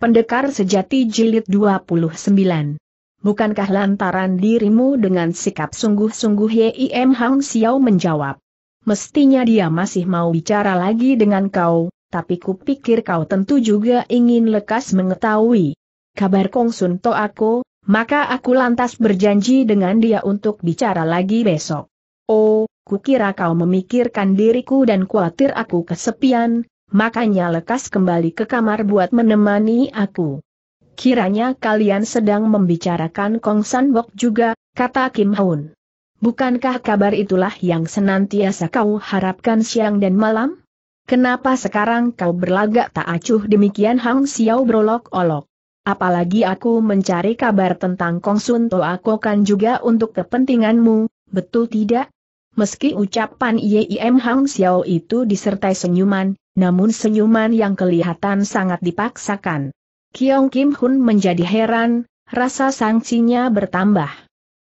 Pendekar Sejati Jilid 29. Bukankah lantaran dirimu dengan sikap sungguh-sungguh Yim Hang Xiao menjawab. Mestinya dia masih mau bicara lagi dengan kau, tapi kupikir kau tentu juga ingin lekas mengetahui. Kabar Kong Sun To aku, maka aku lantas berjanji dengan dia untuk bicara lagi besok. Oh, kukira kau memikirkan diriku dan khawatir aku kesepian, makanya lekas kembali ke kamar buat menemani aku. Kiranya kalian sedang membicarakan Kong San Bok juga, kata Kim Haun. Bukankah kabar itulah yang senantiasa kau harapkan siang dan malam? Kenapa sekarang kau berlagak tak acuh demikian Hang Xiao berolok-olok? Apalagi aku mencari kabar tentang Kong Sun aku kan juga untuk kepentinganmu, betul tidak? Meski ucapan Yim Hang Xiao itu disertai senyuman, namun senyuman yang kelihatan sangat dipaksakan. Kiong Kim Hun menjadi heran, rasa sangsinya bertambah.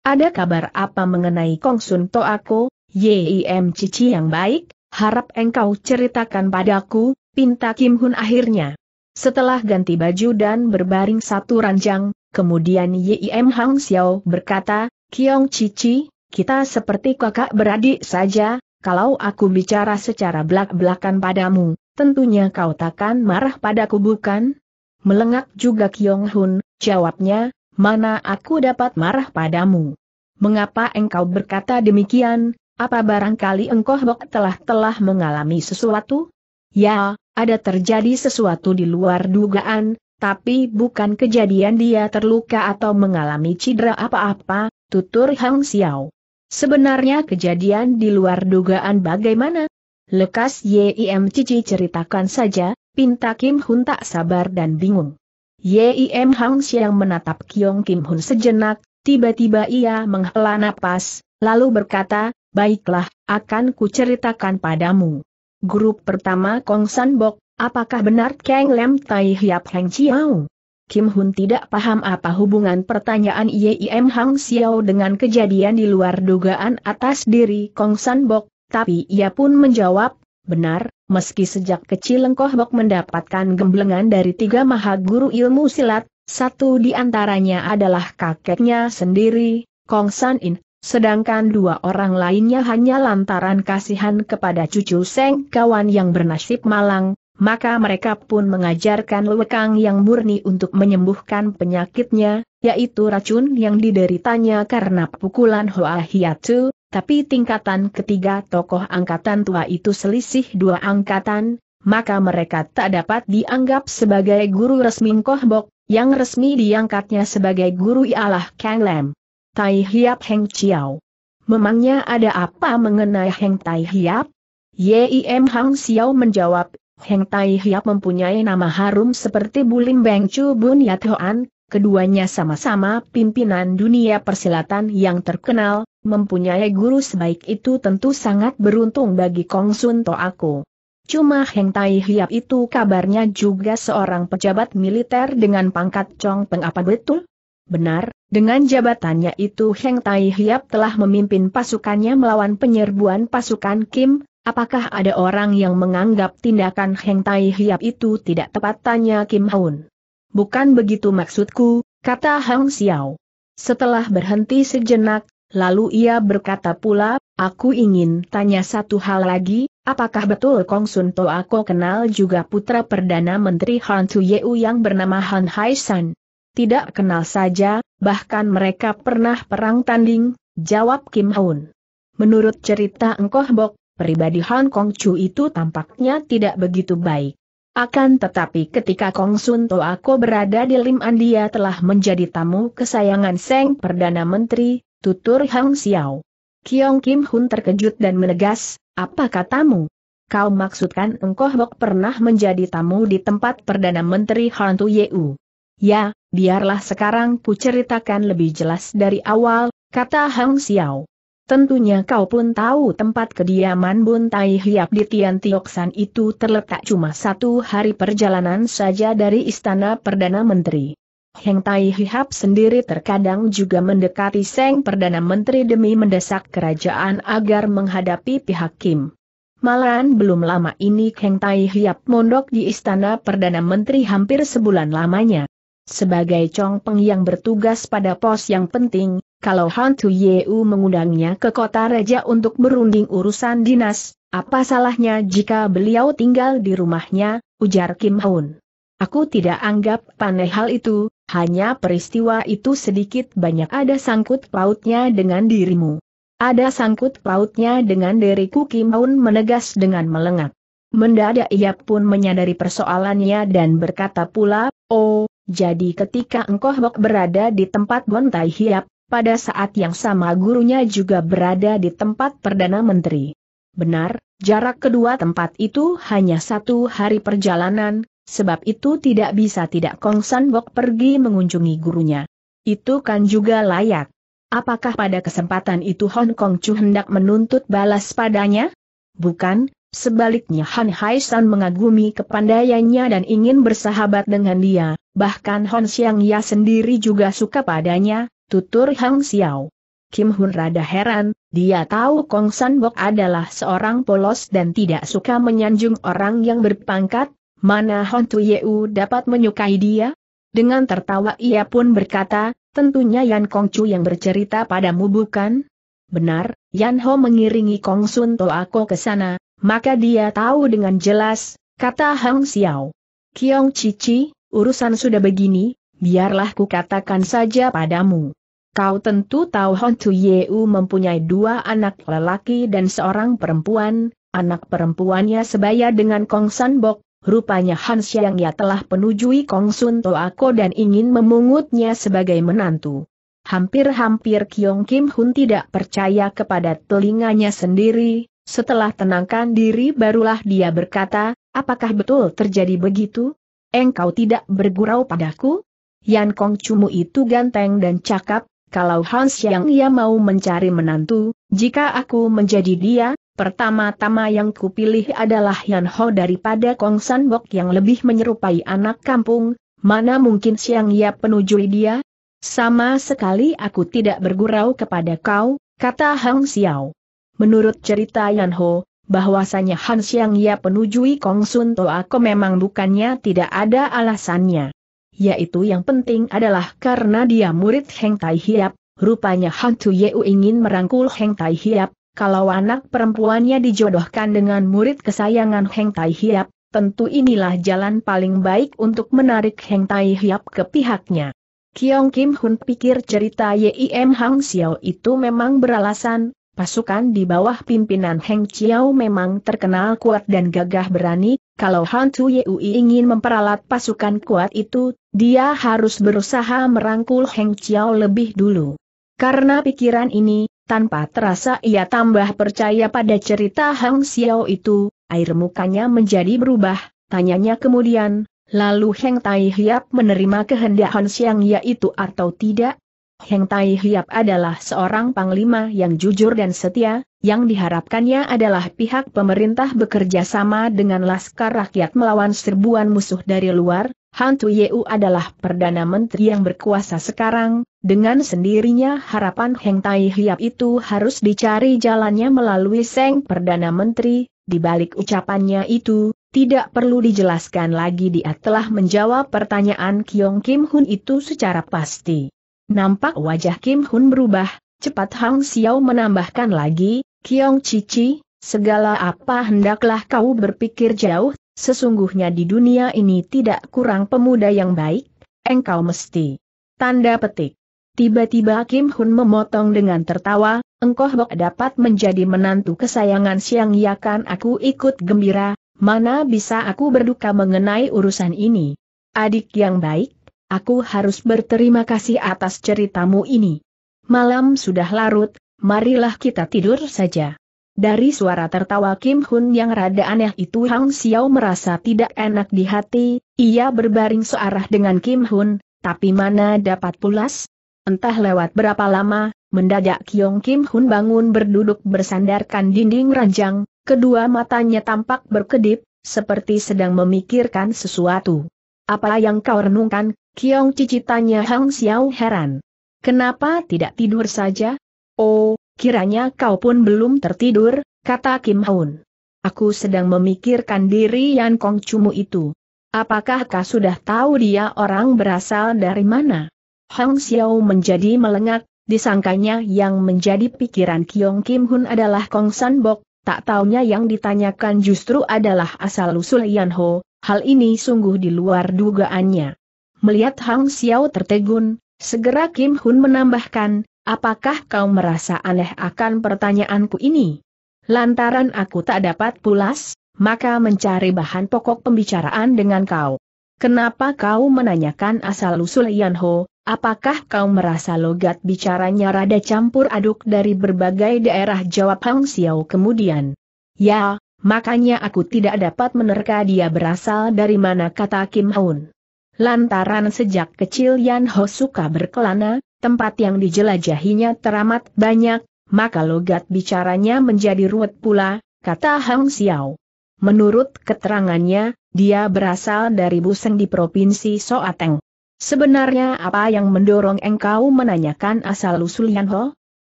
Ada kabar apa mengenai Kong Sun To aku, Yim Cici yang baik? Harap engkau ceritakan padaku, pinta Kim Hun akhirnya. Setelah ganti baju dan berbaring satu ranjang, kemudian Yim Hang Xiao berkata, Kiong Cici, kita seperti kakak beradik saja, kalau aku bicara secara belak-belakan padamu, tentunya kau takkan marah padaku bukan? Melengak juga Kyong Hun, jawabnya, mana aku dapat marah padamu? Mengapa engkau berkata demikian, apa barangkali engkau bok telah-telah mengalami sesuatu? Ya, ada terjadi sesuatu di luar dugaan, tapi bukan kejadian dia terluka atau mengalami cedera apa-apa, tutur Hang Xiao. Sebenarnya kejadian di luar dugaan bagaimana? Lekas Yim Cici ceritakan saja, pinta Kim Hun tak sabar dan bingung. Yim Hang Xiang menatap Kiong Kim Hun sejenak, tiba-tiba ia menghela napas, lalu berkata, baiklah, akan kuceritakan padamu. Grup pertama Kong San Bok, apakah benar Kang Lem Tai Hiap Heng Chiao? Kim Hun tidak paham apa hubungan pertanyaan Yim Hang Xiao dengan kejadian di luar dugaan atas diri Kong San Bok, tapi ia pun menjawab, benar, meski sejak kecil Lengkoh Bok mendapatkan gemblengan dari tiga maha guru ilmu silat, satu di antaranya adalah kakeknya sendiri, Kong San In, sedangkan dua orang lainnya hanya lantaran kasihan kepada cucu Seng kawan yang bernasib malang, maka mereka pun mengajarkan lewekang yang murni untuk menyembuhkan penyakitnya, yaitu racun yang dideritanya karena pukulan Hoa Hiatu, tapi tingkatan ketiga tokoh angkatan tua itu selisih dua angkatan, maka mereka tak dapat dianggap sebagai guru resmi Kohbok, yang resmi diangkatnya sebagai guru ialah Kang Lam. Tai Hiap Heng Chiao. Memangnya ada apa mengenai Heng Tai Hiap? Yim Hang Xiao menjawab, Heng Tai Hiap mempunyai nama harum seperti Bulim Beng Chu Bun Yat Hoan, keduanya sama-sama pimpinan dunia persilatan yang terkenal, mempunyai guru sebaik itu tentu sangat beruntung bagi Kong Sun To aku. Cuma Heng Tai Hiap itu kabarnya juga seorang pejabat militer dengan pangkat Chong Peng apa betul? Benar, dengan jabatannya itu Heng Tai Hiap telah memimpin pasukannya melawan penyerbuan pasukan Kim, apakah ada orang yang menganggap tindakan Heng Tai Hiap itu tidak tepat tanya Kim Haun? Bukan begitu maksudku, kata Hang Xiao. Setelah berhenti sejenak, Lalu ia berkata pula, aku ingin tanya satu hal lagi, apakah betul Kong Sun To aku kenal juga putra Perdana Menteri Han Tu Yeu yang bernama Han Hai San? Tidak kenal saja, bahkan mereka pernah perang tanding, jawab Kim Hoon. Menurut cerita Engkoh Bok, pribadi Han Kong Chu itu tampaknya tidak begitu baik. Akan tetapi ketika Kong Sun To Ako berada di Lim An telah menjadi tamu kesayangan Seng Perdana Menteri, tutur Hang Xiao. Kiong Kim Hun terkejut dan menegas, apa katamu? Kau maksudkan engkau Hok pernah menjadi tamu di tempat Perdana Menteri Han Tu Yeu. Ya, biarlah sekarang ku ceritakan lebih jelas dari awal, kata Hang Xiao. Tentunya kau pun tahu tempat kediaman Bun Tai Hiap di Tian Tioksan itu terletak cuma satu hari perjalanan saja dari istana Perdana Menteri. Heng Tai Hihap sendiri terkadang juga mendekati Seng Perdana Menteri demi mendesak kerajaan agar menghadapi pihak Kim. Malahan belum lama ini Heng Tai Hihap mondok di Istana Perdana Menteri hampir sebulan lamanya. Sebagai Chong Peng yang bertugas pada pos yang penting, kalau Han Tu Yeu mengundangnya ke kota Raja untuk berunding urusan dinas, apa salahnya jika beliau tinggal di rumahnya, ujar Kim Hoon. Aku tidak anggap aneh hal itu, hanya peristiwa itu sedikit banyak ada sangkut pautnya dengan dirimu. Ada sangkut pautnya dengan diriku Kim Aun menegas dengan melengak. Mendadak ia pun menyadari persoalannya dan berkata pula, Oh, jadi ketika engkau Bok berada di tempat Bontai Hiap, pada saat yang sama gurunya juga berada di tempat Perdana Menteri. Benar, jarak kedua tempat itu hanya satu hari perjalanan, Sebab itu tidak bisa tidak Kong San Bok pergi mengunjungi gurunya. Itu kan juga layak. Apakah pada kesempatan itu Hong Kong Chu hendak menuntut balas padanya? Bukan, sebaliknya Han Hai San mengagumi kepandaiannya dan ingin bersahabat dengan dia, bahkan Hon Xiang Ya sendiri juga suka padanya, tutur Hang Xiao. Kim Hun rada heran, dia tahu Kong San Bok adalah seorang polos dan tidak suka menyanjung orang yang berpangkat, mana Hon Yeu dapat menyukai dia? Dengan tertawa ia pun berkata, tentunya Yan Kong Chu yang bercerita padamu bukan? Benar, Yan Ho mengiringi Kong Sun Toako ke sana, maka dia tahu dengan jelas, kata Hang Xiao. Kiong Cici, urusan sudah begini, biarlah ku katakan saja padamu. Kau tentu tahu Hon Yeu mempunyai dua anak lelaki dan seorang perempuan, anak perempuannya sebaya dengan Kong San Bok, Rupanya Han ya telah penujui Kong Sun Toako dan ingin memungutnya sebagai menantu. Hampir-hampir Kyong Kim Hun tidak percaya kepada telinganya sendiri, setelah tenangkan diri barulah dia berkata, apakah betul terjadi begitu? Engkau tidak bergurau padaku? Yan Kong Cumu itu ganteng dan cakap, kalau Hans yang ia mau mencari menantu, jika aku menjadi dia, Pertama-tama yang kupilih adalah Yan Ho daripada Kong San Bok yang lebih menyerupai anak kampung, mana mungkin siang ia penujui dia? Sama sekali aku tidak bergurau kepada kau, kata Hang Xiao. Menurut cerita Yan Ho, bahwasanya Han Siang ia penujui Kong Sun To aku memang bukannya tidak ada alasannya. Yaitu yang penting adalah karena dia murid Heng Tai Hiap, rupanya Han Tu Yeu ingin merangkul Heng Tai Hiap, kalau anak perempuannya dijodohkan dengan murid kesayangan Heng Tai Hiap, tentu inilah jalan paling baik untuk menarik Heng Tai Hiap ke pihaknya. Kiong Kim Hun pikir cerita Yim Hang Xiao itu memang beralasan, pasukan di bawah pimpinan Heng Xiao memang terkenal kuat dan gagah berani, kalau Han Tu Yui ingin memperalat pasukan kuat itu, dia harus berusaha merangkul Heng Xiao lebih dulu. Karena pikiran ini, tanpa terasa ia tambah percaya pada cerita Hang Xiao itu, air mukanya menjadi berubah, tanyanya kemudian, lalu Heng Tai Hiap menerima kehendak Hang Xiang yaitu atau tidak? Heng Tai Hiap adalah seorang panglima yang jujur dan setia, yang diharapkannya adalah pihak pemerintah bekerja sama dengan laskar rakyat melawan serbuan musuh dari luar, Hantu Yeu adalah Perdana Menteri yang berkuasa sekarang, dengan sendirinya harapan Heng Tai Hiap itu harus dicari jalannya melalui Seng Perdana Menteri, di balik ucapannya itu, tidak perlu dijelaskan lagi dia telah menjawab pertanyaan Kyong Kim Hun itu secara pasti. Nampak wajah Kim Hun berubah, cepat Hang Xiao menambahkan lagi, Kyong Cici, segala apa hendaklah kau berpikir jauh Sesungguhnya di dunia ini tidak kurang pemuda yang baik, engkau mesti. Tanda petik. Tiba-tiba Kim Hun memotong dengan tertawa, engkau bok dapat menjadi menantu kesayangan siang yakan aku ikut gembira, mana bisa aku berduka mengenai urusan ini. Adik yang baik, aku harus berterima kasih atas ceritamu ini. Malam sudah larut, marilah kita tidur saja. Dari suara tertawa Kim Hun yang rada aneh itu Hang Xiao merasa tidak enak di hati, ia berbaring searah dengan Kim Hun, tapi mana dapat pulas? Entah lewat berapa lama, mendadak Kyong Kim Hun bangun berduduk bersandarkan dinding ranjang, kedua matanya tampak berkedip, seperti sedang memikirkan sesuatu. Apa yang kau renungkan, Kyong cicitanya Hang Xiao heran. Kenapa tidak tidur saja? Oh, kiranya kau pun belum tertidur, kata Kim Haun. Aku sedang memikirkan diri Yan Kong Cumu itu. Apakah kau sudah tahu dia orang berasal dari mana? Hang Xiao menjadi melengak, disangkanya yang menjadi pikiran Kiong Kim Hun adalah Kong San Bok, tak taunya yang ditanyakan justru adalah asal-usul Yan Ho, hal ini sungguh di luar dugaannya. Melihat Hang Xiao tertegun, segera Kim Hun menambahkan, Apakah kau merasa aneh akan pertanyaanku ini? Lantaran aku tak dapat pulas, maka mencari bahan pokok pembicaraan dengan kau. Kenapa kau menanyakan asal-usul Yanho, apakah kau merasa logat bicaranya rada campur aduk dari berbagai daerah jawab Hang Xiao kemudian? Ya, makanya aku tidak dapat menerka dia berasal dari mana kata Kim Hoon. Lantaran sejak kecil Yan Ho suka berkelana, tempat yang dijelajahinya teramat banyak, maka logat bicaranya menjadi ruwet pula, kata Hang Xiao. Menurut keterangannya, dia berasal dari Buseng di Provinsi Soateng. Sebenarnya apa yang mendorong engkau menanyakan asal-usul Yanho?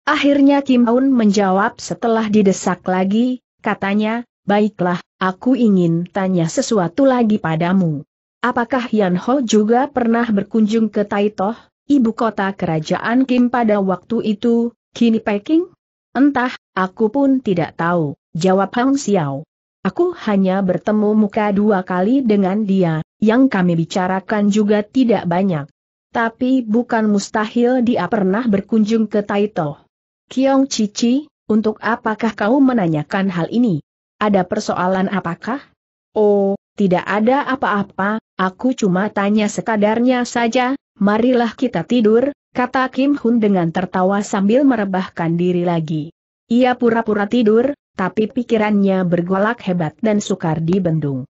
Akhirnya Kim Aun menjawab setelah didesak lagi, katanya, baiklah, aku ingin tanya sesuatu lagi padamu. Apakah Yanho juga pernah berkunjung ke Taitoh? ibu kota kerajaan Kim pada waktu itu, kini Peking? Entah, aku pun tidak tahu, jawab Hang Xiao. Aku hanya bertemu muka dua kali dengan dia, yang kami bicarakan juga tidak banyak. Tapi bukan mustahil dia pernah berkunjung ke Taito. Kiong Cici, untuk apakah kau menanyakan hal ini? Ada persoalan apakah? Oh, tidak ada apa-apa, Aku cuma tanya sekadarnya saja, marilah kita tidur, kata Kim Hun dengan tertawa sambil merebahkan diri lagi. Ia pura-pura tidur, tapi pikirannya bergolak hebat dan sukar dibendung.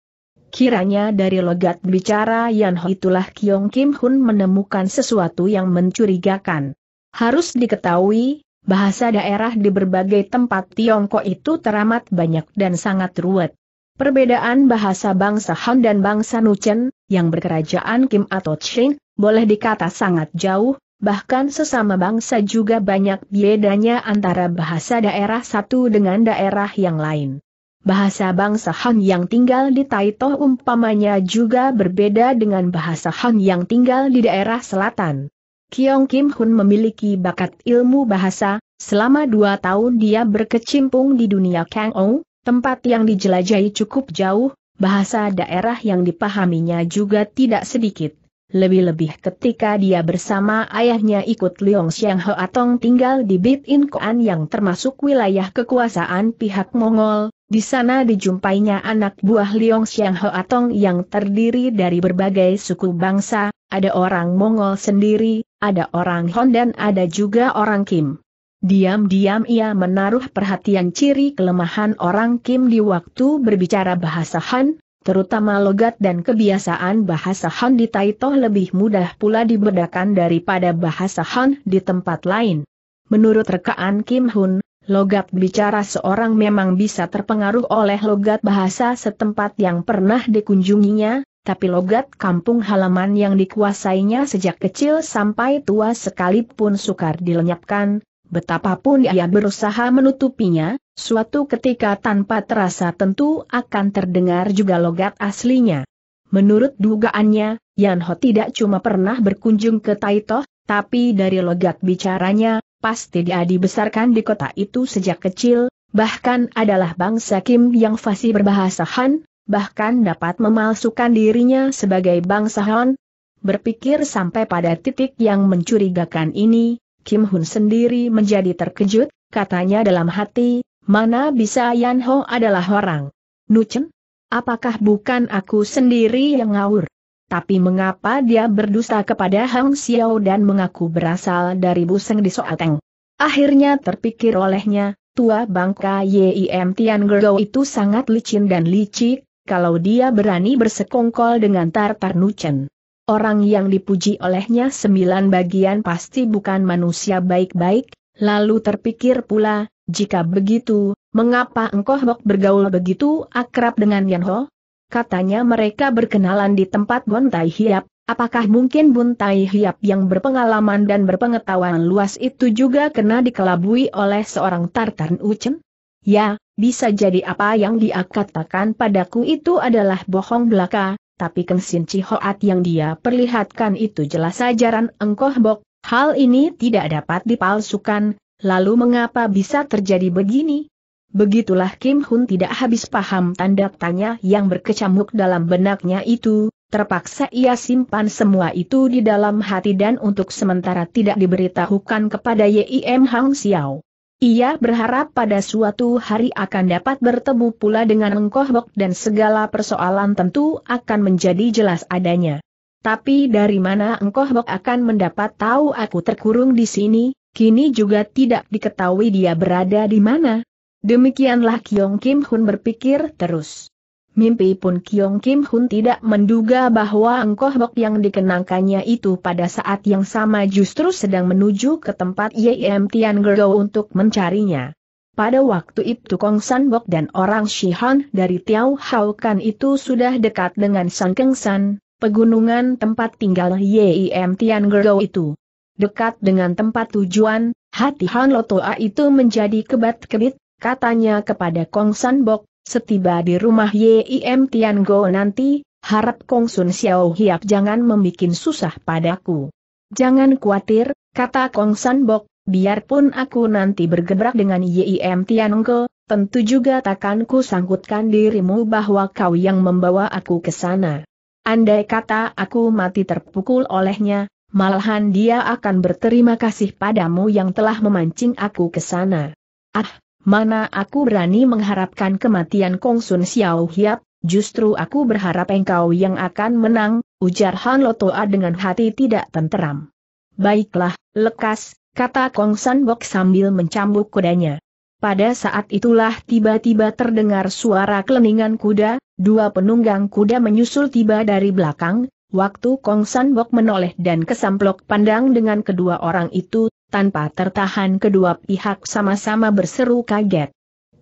Kiranya dari logat bicara Yan Ho itulah Kyong Kim Hun menemukan sesuatu yang mencurigakan. Harus diketahui, bahasa daerah di berbagai tempat Tiongkok itu teramat banyak dan sangat ruwet. Perbedaan bahasa bangsa Han dan bangsa Nuchen, yang berkerajaan Kim atau Qin, boleh dikata sangat jauh, bahkan sesama bangsa juga banyak bedanya antara bahasa daerah satu dengan daerah yang lain. Bahasa bangsa Han yang tinggal di Taito umpamanya juga berbeda dengan bahasa Han yang tinggal di daerah selatan. Kiong Kim Hun memiliki bakat ilmu bahasa, selama dua tahun dia berkecimpung di dunia Kang Ou, tempat yang dijelajahi cukup jauh, bahasa daerah yang dipahaminya juga tidak sedikit. Lebih-lebih ketika dia bersama ayahnya ikut Leong Xiang Atong tinggal di Bit In Koan yang termasuk wilayah kekuasaan pihak Mongol, di sana dijumpainya anak buah Leong Xiang Atong yang terdiri dari berbagai suku bangsa, ada orang Mongol sendiri, ada orang Hon dan ada juga orang Kim. Diam-diam ia menaruh perhatian ciri kelemahan orang Kim di waktu berbicara bahasa Han, terutama logat dan kebiasaan bahasa Han di Taito lebih mudah pula dibedakan daripada bahasa Han di tempat lain. Menurut rekaan Kim Hun, logat bicara seorang memang bisa terpengaruh oleh logat bahasa setempat yang pernah dikunjunginya, tapi logat kampung halaman yang dikuasainya sejak kecil sampai tua sekalipun sukar dilenyapkan, Betapapun ia berusaha menutupinya, suatu ketika tanpa terasa tentu akan terdengar juga logat aslinya. Menurut dugaannya, Yan Ho tidak cuma pernah berkunjung ke Taito, tapi dari logat bicaranya, pasti dia dibesarkan di kota itu sejak kecil, bahkan adalah bangsa Kim yang fasih berbahasa Han, bahkan dapat memalsukan dirinya sebagai bangsa Han. Berpikir sampai pada titik yang mencurigakan ini, Kim Hun sendiri menjadi terkejut, katanya dalam hati, mana bisa Yan Ho adalah orang. Nuchen? Apakah bukan aku sendiri yang ngawur? Tapi mengapa dia berdusta kepada Hang Xiao dan mengaku berasal dari Buseng di Soateng? Akhirnya terpikir olehnya, tua bangka Yim Tian Gerdo itu sangat licin dan licik, kalau dia berani bersekongkol dengan Tartar Nuchen orang yang dipuji olehnya sembilan bagian pasti bukan manusia baik-baik, lalu terpikir pula, jika begitu, mengapa engkau Bok bergaul begitu akrab dengan Yan Ho? Katanya mereka berkenalan di tempat Tai Hiap, apakah mungkin Tai Hiap yang berpengalaman dan berpengetahuan luas itu juga kena dikelabui oleh seorang Tartan Ucen? Ya, bisa jadi apa yang dia katakan padaku itu adalah bohong belaka, tapi Keng Sin Chi yang dia perlihatkan itu jelas ajaran engkoh bok, hal ini tidak dapat dipalsukan, lalu mengapa bisa terjadi begini? Begitulah Kim Hun tidak habis paham tanda tanya yang berkecamuk dalam benaknya itu, terpaksa ia simpan semua itu di dalam hati dan untuk sementara tidak diberitahukan kepada Yim Hang Xiao. Ia berharap pada suatu hari akan dapat bertemu pula dengan Bok dan segala persoalan tentu akan menjadi jelas adanya. Tapi dari mana Bok akan mendapat tahu aku terkurung di sini, kini juga tidak diketahui dia berada di mana. Demikianlah Kyong Kim Hun berpikir terus. Mimpi pun Kiong Kim Hun tidak menduga bahwa Engkoh Bok yang dikenangkannya itu pada saat yang sama justru sedang menuju ke tempat Yem Tian Gero untuk mencarinya. Pada waktu itu Kong San Bok dan orang Shihan dari Tiao Hao Kan itu sudah dekat dengan Sang Keng San, pegunungan tempat tinggal Yem Tian Gero itu. Dekat dengan tempat tujuan, hati Han Lotoa itu menjadi kebat-kebit, katanya kepada Kong San Bok, Setiba di rumah Yim Go nanti, harap Kong Sun Xiao Hiap jangan membuat susah padaku. Jangan khawatir, kata Kong San Bok, biarpun aku nanti bergebrak dengan Yim Go, tentu juga takkan ku sangkutkan dirimu bahwa kau yang membawa aku ke sana. Andai kata aku mati terpukul olehnya, malahan dia akan berterima kasih padamu yang telah memancing aku ke sana. Ah, Mana aku berani mengharapkan kematian Kong Sun Xiao Hiap, justru aku berharap engkau yang akan menang, ujar Han Lotoa dengan hati tidak tenteram. Baiklah, lekas, kata Kong San Bok sambil mencambuk kudanya. Pada saat itulah tiba-tiba terdengar suara keleningan kuda, dua penunggang kuda menyusul tiba dari belakang, Waktu Kong San Bok menoleh dan kesamplok pandang dengan kedua orang itu, tanpa tertahan kedua pihak sama-sama berseru kaget.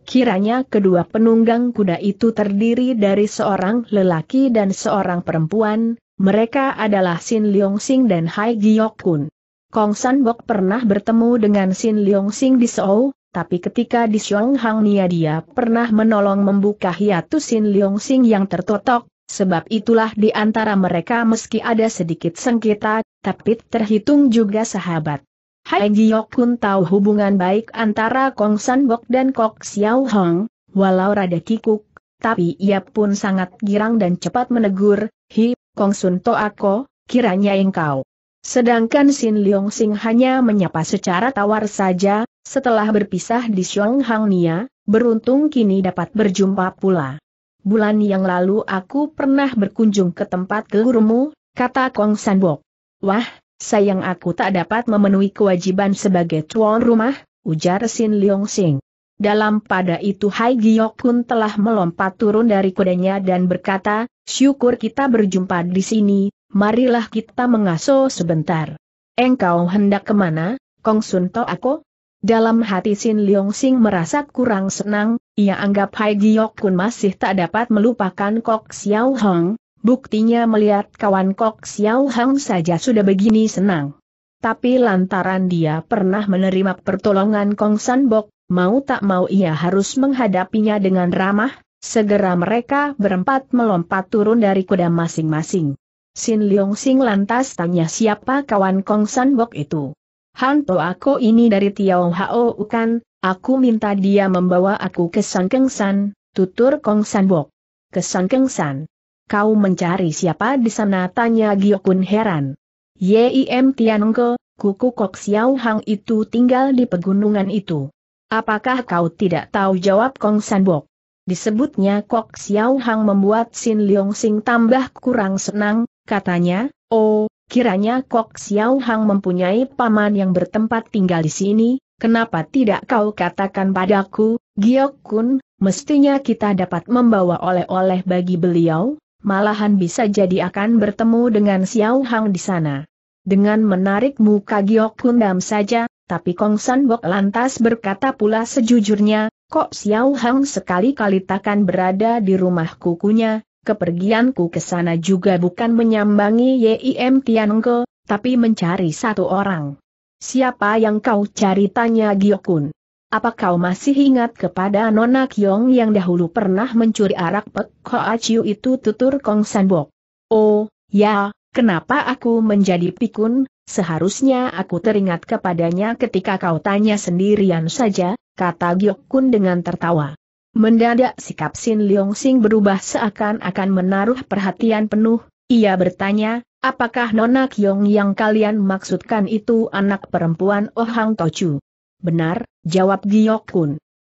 Kiranya kedua penunggang kuda itu terdiri dari seorang lelaki dan seorang perempuan, mereka adalah Sin Leong Sing dan Hai Giok Kun. Kong San Bok pernah bertemu dengan Sin Leong Sing di Seoul, tapi ketika di Hang Nia dia pernah menolong membuka hiatus Sin Leong Sing yang tertotok, sebab itulah di antara mereka meski ada sedikit sengketa, tapi terhitung juga sahabat. Hai Giok pun tahu hubungan baik antara Kong San Bok dan Kok Xiao Hong, walau rada kikuk, tapi ia pun sangat girang dan cepat menegur, Hi, Kong Sun To Ako, kiranya engkau. Sedangkan Sin Leong Sing hanya menyapa secara tawar saja, setelah berpisah di Xiong Hang Nia, beruntung kini dapat berjumpa pula. Bulan yang lalu aku pernah berkunjung ke tempat gurumu, kata Kong San Bok. Wah, Sayang aku tak dapat memenuhi kewajiban sebagai tuan rumah, ujar Sin Leong Sing. Dalam pada itu Hai Giok pun telah melompat turun dari kudanya dan berkata, syukur kita berjumpa di sini, marilah kita mengaso sebentar. Engkau hendak kemana, Kong Sun To aku? Dalam hati Sin Leong Sing merasa kurang senang, ia anggap Hai Giok pun masih tak dapat melupakan Kok Xiao Hong, Buktinya melihat kawan Kok Xiao Hang saja sudah begini senang. Tapi lantaran dia pernah menerima pertolongan Kong San Bok, mau tak mau ia harus menghadapinya dengan ramah, segera mereka berempat melompat turun dari kuda masing-masing. Sin Leong Sing lantas tanya siapa kawan Kong San Bok itu. Han aku ini dari Tiao Hao Ukan, aku minta dia membawa aku ke San Keng San, tutur Kong San Bok. Ke San Keng San. Kau mencari siapa di sana? Tanya Giokun heran. Yim Tianengke, kuku Kok Xiao Hang itu tinggal di pegunungan itu. Apakah kau tidak tahu jawab Kong Sanbok? Disebutnya Kok Xiao Hang membuat Xin Leong Sing tambah kurang senang, katanya, oh, kiranya Kok Xiao Hang mempunyai paman yang bertempat tinggal di sini, kenapa tidak kau katakan padaku, Giok Kun, mestinya kita dapat membawa oleh-oleh bagi beliau, malahan bisa jadi akan bertemu dengan Xiao Hang di sana. Dengan menarik muka Giok Kundam saja, tapi Kong San Bok lantas berkata pula sejujurnya, kok Xiao Hang sekali-kali takkan berada di rumah kukunya, kepergianku ke sana juga bukan menyambangi Yim Ge, tapi mencari satu orang. Siapa yang kau cari tanya Giokun? Apa kau masih ingat kepada Nona Kyong yang dahulu pernah mencuri arak Pek Hoa Chiu itu tutur Kong Sanbok? Oh, ya, kenapa aku menjadi pikun, seharusnya aku teringat kepadanya ketika kau tanya sendirian saja, kata Giok Kun dengan tertawa. Mendadak sikap Sin Leong Sing berubah seakan-akan menaruh perhatian penuh, ia bertanya, apakah Nona Kyong yang kalian maksudkan itu anak perempuan Ohang Tochu? Benar, jawab Giyok Kun.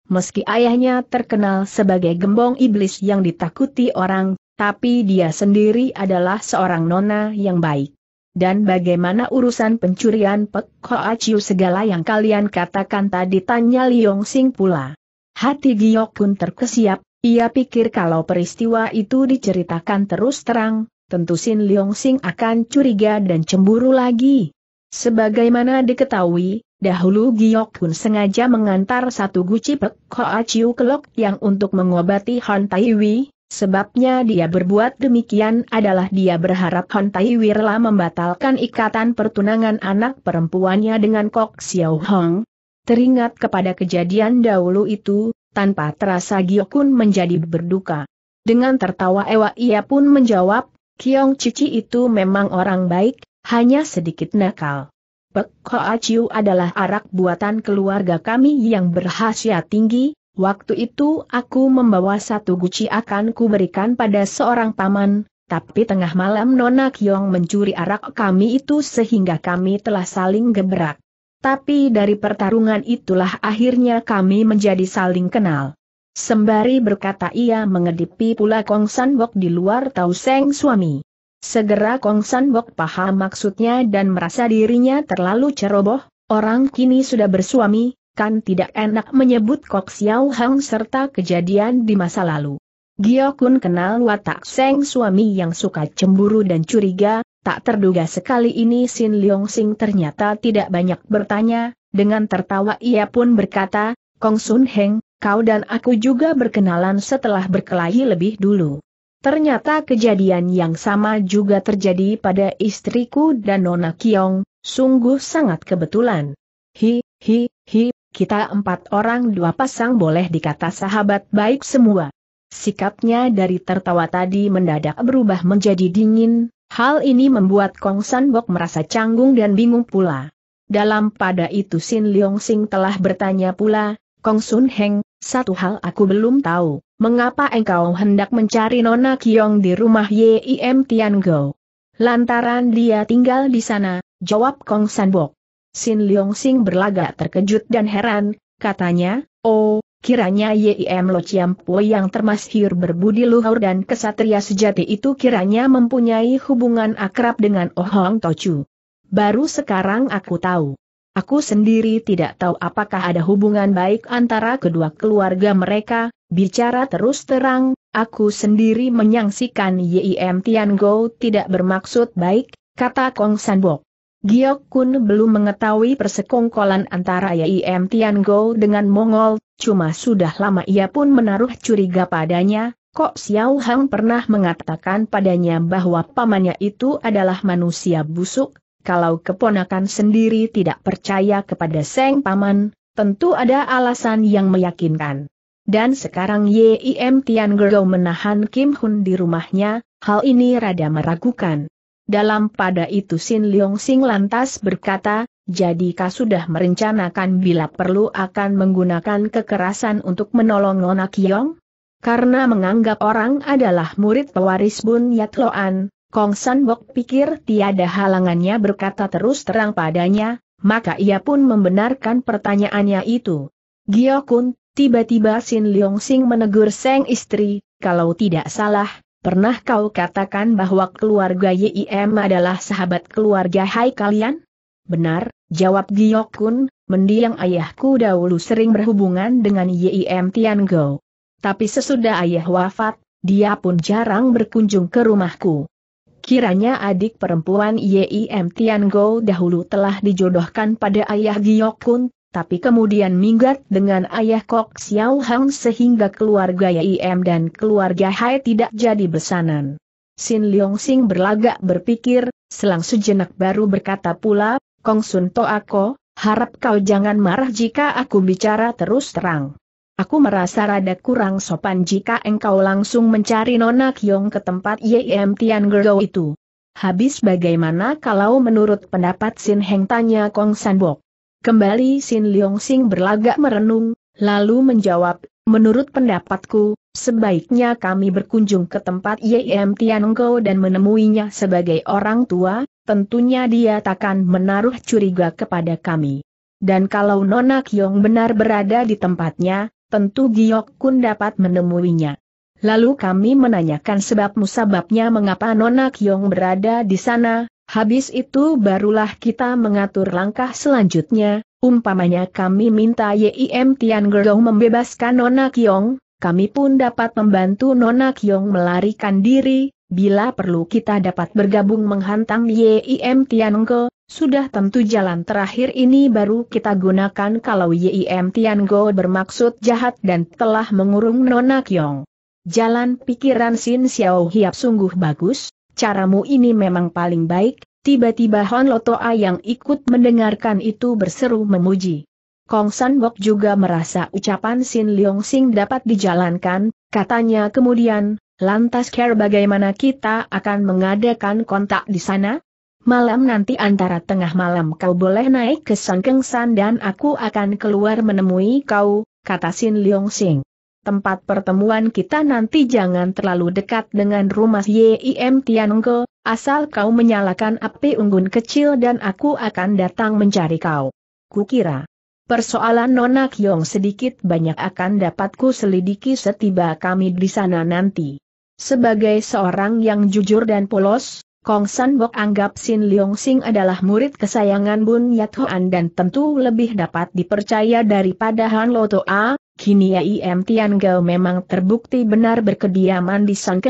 Meski ayahnya terkenal sebagai gembong iblis yang ditakuti orang, tapi dia sendiri adalah seorang nona yang baik. Dan bagaimana urusan pencurian Pek aciu segala yang kalian katakan tadi tanya Liong Sing pula. Hati Giyok Kun terkesiap, ia pikir kalau peristiwa itu diceritakan terus terang, tentu Sin Liong Sing akan curiga dan cemburu lagi. Sebagaimana diketahui, Dahulu Giok pun sengaja mengantar satu guci pek Hoa Chiu Kelok yang untuk mengobati Han Taiwi, sebabnya dia berbuat demikian adalah dia berharap Han Taiwi rela membatalkan ikatan pertunangan anak perempuannya dengan Kok Xiao Hong. Teringat kepada kejadian dahulu itu, tanpa terasa Giok pun menjadi berduka. Dengan tertawa ewa ia pun menjawab, Kiong Cici itu memang orang baik, hanya sedikit nakal. Pek Hoa Chiu adalah arak buatan keluarga kami yang berhasiat tinggi, waktu itu aku membawa satu guci akan kuberikan pada seorang paman, tapi tengah malam Nona Kiong mencuri arak kami itu sehingga kami telah saling gebrak. Tapi dari pertarungan itulah akhirnya kami menjadi saling kenal. Sembari berkata ia mengedipi pula Kong San Bok di luar Tau Seng suami. Segera Kong San Bok paham maksudnya dan merasa dirinya terlalu ceroboh, orang kini sudah bersuami, kan tidak enak menyebut Kok Xiao Hang serta kejadian di masa lalu. Gio Kun kenal watak Seng suami yang suka cemburu dan curiga, tak terduga sekali ini Sin Leong Sing ternyata tidak banyak bertanya, dengan tertawa ia pun berkata, Kong Sun Heng, kau dan aku juga berkenalan setelah berkelahi lebih dulu. Ternyata kejadian yang sama juga terjadi pada istriku dan Nona Kiong, sungguh sangat kebetulan. Hi, hi, hi, kita empat orang dua pasang boleh dikata sahabat baik semua. Sikapnya dari tertawa tadi mendadak berubah menjadi dingin, hal ini membuat Kong San Bok merasa canggung dan bingung pula. Dalam pada itu Sin Leong Sing telah bertanya pula, Kong Sun Heng, satu hal aku belum tahu mengapa engkau hendak mencari Nona Kiong di rumah Yim Tian Go? Lantaran dia tinggal di sana, jawab Kong San Bok. Sin Leong Sing berlagak terkejut dan heran, katanya, oh, kiranya Yim Lo Chiam Po yang termasyhur berbudi luhur dan kesatria sejati itu kiranya mempunyai hubungan akrab dengan Oh Hong Tochu. Baru sekarang aku tahu. Aku sendiri tidak tahu apakah ada hubungan baik antara kedua keluarga mereka, Bicara terus terang, aku sendiri menyaksikan Yim Tiango tidak bermaksud baik, kata Kong Sanbok. Giok Kun belum mengetahui persekongkolan antara Yim Tiango dengan Mongol, cuma sudah lama ia pun menaruh curiga padanya, kok Xiao Hang pernah mengatakan padanya bahwa pamannya itu adalah manusia busuk, kalau keponakan sendiri tidak percaya kepada Seng Paman, tentu ada alasan yang meyakinkan. Dan sekarang Yim Tian Gero menahan Kim Hun di rumahnya, hal ini rada meragukan. Dalam pada itu Sin Leong Sing lantas berkata, jadi kau sudah merencanakan bila perlu akan menggunakan kekerasan untuk menolong Nona Kiong? Karena menganggap orang adalah murid pewaris Bun Yat Loan, Kong San Bok pikir tiada halangannya berkata terus terang padanya, maka ia pun membenarkan pertanyaannya itu. Gio Kun Tiba-tiba Sin Leong Sing menegur Seng istri, kalau tidak salah, pernah kau katakan bahwa keluarga YIM adalah sahabat keluarga Hai kalian? Benar, jawab Giyok Kun, mendiang ayahku dahulu sering berhubungan dengan YIM Tian Go. Tapi sesudah ayah wafat, dia pun jarang berkunjung ke rumahku. Kiranya adik perempuan YIM Tian Go dahulu telah dijodohkan pada ayah Giyok Kun, tapi kemudian minggat dengan ayah Kok Xiao Hang sehingga keluarga Yim dan keluarga Hai tidak jadi besanan. Sin Leong Sing berlagak berpikir, selang sejenak baru berkata pula, Kong Sun To Ako, harap kau jangan marah jika aku bicara terus terang. Aku merasa rada kurang sopan jika engkau langsung mencari Nona Kyong ke tempat Yim Tian Gerdo itu. Habis bagaimana kalau menurut pendapat Sin Heng tanya Kong Sanbok? Kembali Sin Leong Sing berlagak merenung, lalu menjawab, menurut pendapatku, sebaiknya kami berkunjung ke tempat YM Tianenggo dan menemuinya sebagai orang tua, tentunya dia takkan menaruh curiga kepada kami. Dan kalau Nona Kyong benar berada di tempatnya, tentu Giok Kun dapat menemuinya. Lalu kami menanyakan sebab musababnya mengapa Nona Kyong berada di sana, Habis itu barulah kita mengatur langkah selanjutnya, umpamanya kami minta YIM Tian Gerong membebaskan Nona Kiong, kami pun dapat membantu Nona Kiong melarikan diri, bila perlu kita dapat bergabung menghantam YIM Tian Go, sudah tentu jalan terakhir ini baru kita gunakan kalau YIM Tian Go bermaksud jahat dan telah mengurung Nona Kiong. Jalan pikiran Sin Xiao Hiap sungguh bagus, caramu ini memang paling baik, tiba-tiba Hon Lotoa yang ikut mendengarkan itu berseru memuji. Kong San Bok juga merasa ucapan Sin Leong Sing dapat dijalankan, katanya kemudian, lantas care bagaimana kita akan mengadakan kontak di sana? Malam nanti antara tengah malam kau boleh naik ke San Keng San dan aku akan keluar menemui kau, kata Sin Leong Sing tempat pertemuan kita nanti jangan terlalu dekat dengan rumah YIM Tianongko, asal kau menyalakan api unggun kecil dan aku akan datang mencari kau. Kukira. Persoalan Nona Kyong sedikit banyak akan dapatku selidiki setiba kami di sana nanti. Sebagai seorang yang jujur dan polos, Kong San Bok anggap Sin Leong Sing adalah murid kesayangan Bun Yat Hoan dan tentu lebih dapat dipercaya daripada Han Loto Toa, kini Im Tian Gao memang terbukti benar berkediaman di San,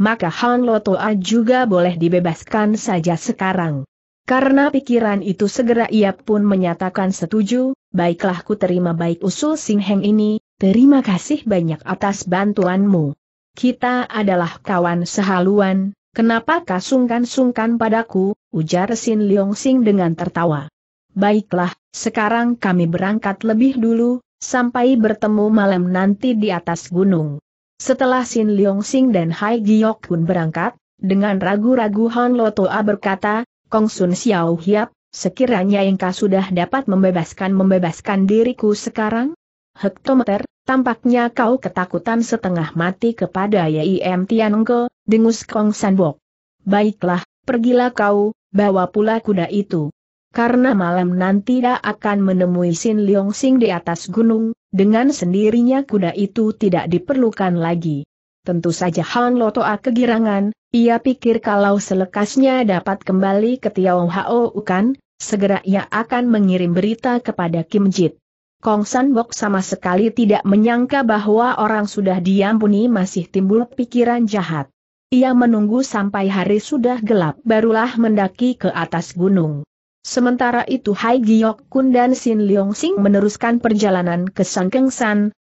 maka Han Lotoa juga boleh dibebaskan saja sekarang. Karena pikiran itu segera ia pun menyatakan setuju, baiklah ku terima baik usul Sing Heng ini, terima kasih banyak atas bantuanmu. Kita adalah kawan sehaluan, kenapa kasungkan-sungkan padaku, ujar Sin Leong Sing dengan tertawa. Baiklah, sekarang kami berangkat lebih dulu, sampai bertemu malam nanti di atas gunung. Setelah Sin Leong Sing dan Hai Giok pun berangkat, dengan ragu-ragu Han Lotoa berkata, Kong Sun Xiao Hiap, sekiranya engkau sudah dapat membebaskan-membebaskan diriku sekarang? Hektometer, tampaknya kau ketakutan setengah mati kepada Yim Tianengke, dengus Kong Sanbok. Baiklah, pergilah kau, bawa pula kuda itu karena malam nanti dia akan menemui Sin Leong Sing di atas gunung, dengan sendirinya kuda itu tidak diperlukan lagi. Tentu saja Han Lotoa kegirangan, ia pikir kalau selekasnya dapat kembali ke Tiao Hao Ukan, segera ia akan mengirim berita kepada Kim Jit. Kong San Bok sama sekali tidak menyangka bahwa orang sudah diampuni masih timbul pikiran jahat. Ia menunggu sampai hari sudah gelap barulah mendaki ke atas gunung. Sementara itu Hai Giok Kun dan Sin Leong Sing meneruskan perjalanan ke San,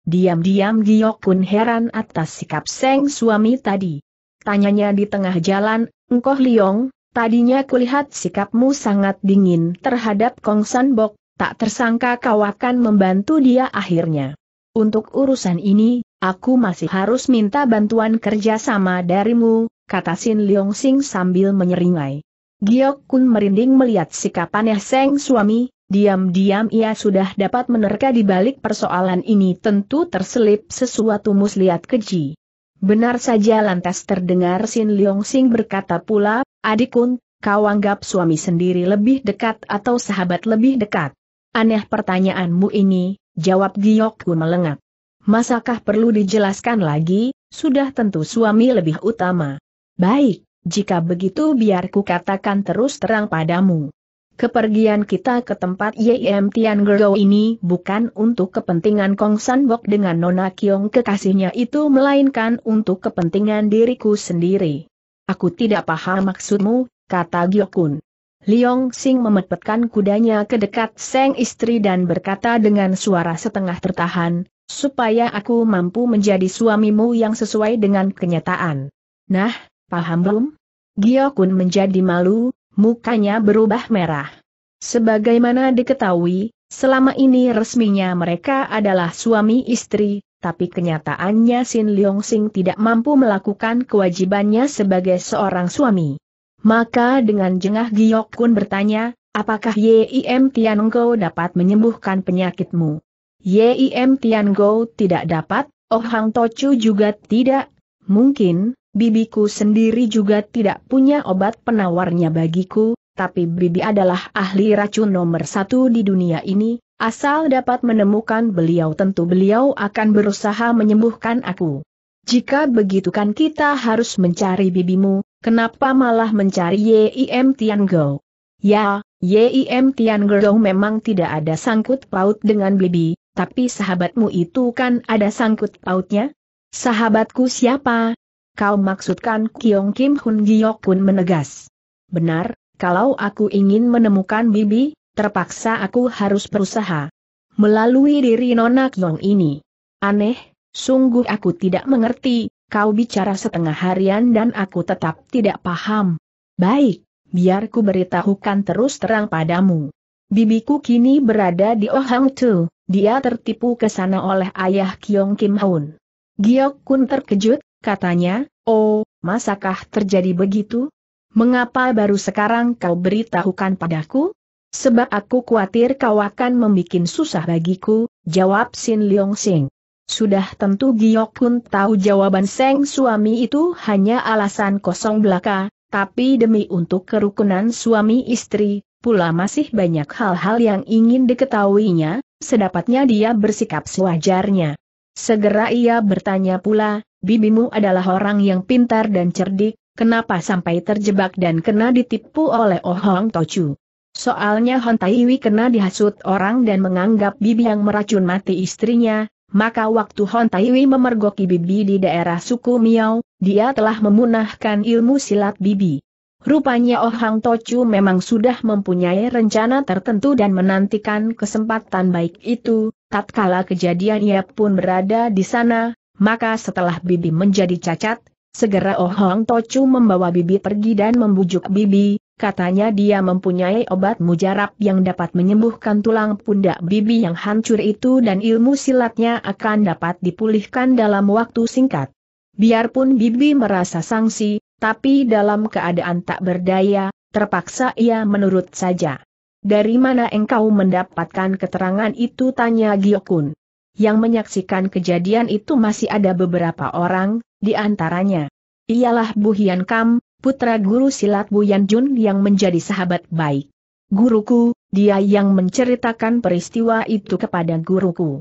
diam-diam Giok Kun heran atas sikap Seng suami tadi. Tanyanya di tengah jalan, Engkoh Leong, tadinya kulihat sikapmu sangat dingin terhadap Kong San Bok, tak tersangka kau akan membantu dia akhirnya. Untuk urusan ini, aku masih harus minta bantuan kerjasama darimu, kata Sin Leong Sing sambil menyeringai. Giok Kun merinding melihat sikap aneh Seng suami, diam-diam ia sudah dapat menerka di balik persoalan ini tentu terselip sesuatu muslihat keji. Benar saja lantas terdengar Sin Leong Sing berkata pula, adik Kun, kau anggap suami sendiri lebih dekat atau sahabat lebih dekat. Aneh pertanyaanmu ini, jawab Giok Kun melengak. Masakah perlu dijelaskan lagi, sudah tentu suami lebih utama. Baik, jika begitu biarku katakan terus terang padamu. Kepergian kita ke tempat YM Tian Gerou ini bukan untuk kepentingan Kong San Bok dengan Nona Kiong kekasihnya itu melainkan untuk kepentingan diriku sendiri. Aku tidak paham maksudmu, kata Gyokun. Liong Sing memetpetkan kudanya ke dekat Seng istri dan berkata dengan suara setengah tertahan, supaya aku mampu menjadi suamimu yang sesuai dengan kenyataan. Nah, paham belum? Giokun menjadi malu, mukanya berubah merah. Sebagaimana diketahui, selama ini resminya mereka adalah suami istri, tapi kenyataannya Sin Leong Sing tidak mampu melakukan kewajibannya sebagai seorang suami. Maka dengan jengah Giok Kun bertanya, apakah Yim Go dapat menyembuhkan penyakitmu? Yim Go tidak dapat, Oh Hang Tochu juga tidak, mungkin, bibiku sendiri juga tidak punya obat penawarnya bagiku, tapi bibi adalah ahli racun nomor satu di dunia ini, asal dapat menemukan beliau tentu beliau akan berusaha menyembuhkan aku. Jika begitu kan kita harus mencari bibimu, kenapa malah mencari Yim Tianggo? Ya, Yim Tianggo memang tidak ada sangkut paut dengan bibi, tapi sahabatmu itu kan ada sangkut pautnya? Sahabatku siapa, Kau maksudkan Kiong Kim Hun Giok Kun menegas. Benar, kalau aku ingin menemukan Bibi, terpaksa aku harus berusaha. Melalui diri Nona Kiong ini. Aneh, sungguh aku tidak mengerti, kau bicara setengah harian dan aku tetap tidak paham. Baik, biar ku beritahukan terus terang padamu. Bibiku kini berada di ohang Tu, dia tertipu ke sana oleh ayah Kiong Kim Hun. Giok Kun terkejut, katanya, oh, masakah terjadi begitu? Mengapa baru sekarang kau beritahukan padaku? Sebab aku khawatir kau akan membuat susah bagiku, jawab Sin Leong Sing. Sudah tentu Giok pun tahu jawaban Seng suami itu hanya alasan kosong belaka, tapi demi untuk kerukunan suami istri, pula masih banyak hal-hal yang ingin diketahuinya, sedapatnya dia bersikap sewajarnya. Segera ia bertanya pula, bibimu adalah orang yang pintar dan cerdik, kenapa sampai terjebak dan kena ditipu oleh Oh Hong Tochu? Soalnya Hon Taiwi kena dihasut orang dan menganggap bibi yang meracun mati istrinya, maka waktu Hon Taiwi memergoki bibi di daerah suku Miao, dia telah memunahkan ilmu silat bibi. Rupanya Oh Hang Tochu memang sudah mempunyai rencana tertentu dan menantikan kesempatan baik itu, tatkala kejadian ia pun berada di sana, maka setelah Bibi menjadi cacat, segera Oh Hong Tochu membawa Bibi pergi dan membujuk Bibi, katanya dia mempunyai obat mujarab yang dapat menyembuhkan tulang pundak Bibi yang hancur itu dan ilmu silatnya akan dapat dipulihkan dalam waktu singkat. Biarpun Bibi merasa sangsi, tapi dalam keadaan tak berdaya, terpaksa ia menurut saja. Dari mana engkau mendapatkan keterangan itu tanya Giokun. Yang menyaksikan kejadian itu masih ada beberapa orang, di antaranya. Ialah Bu Hian Kam, putra guru silat Bu Yan Jun yang menjadi sahabat baik. Guruku, dia yang menceritakan peristiwa itu kepada guruku.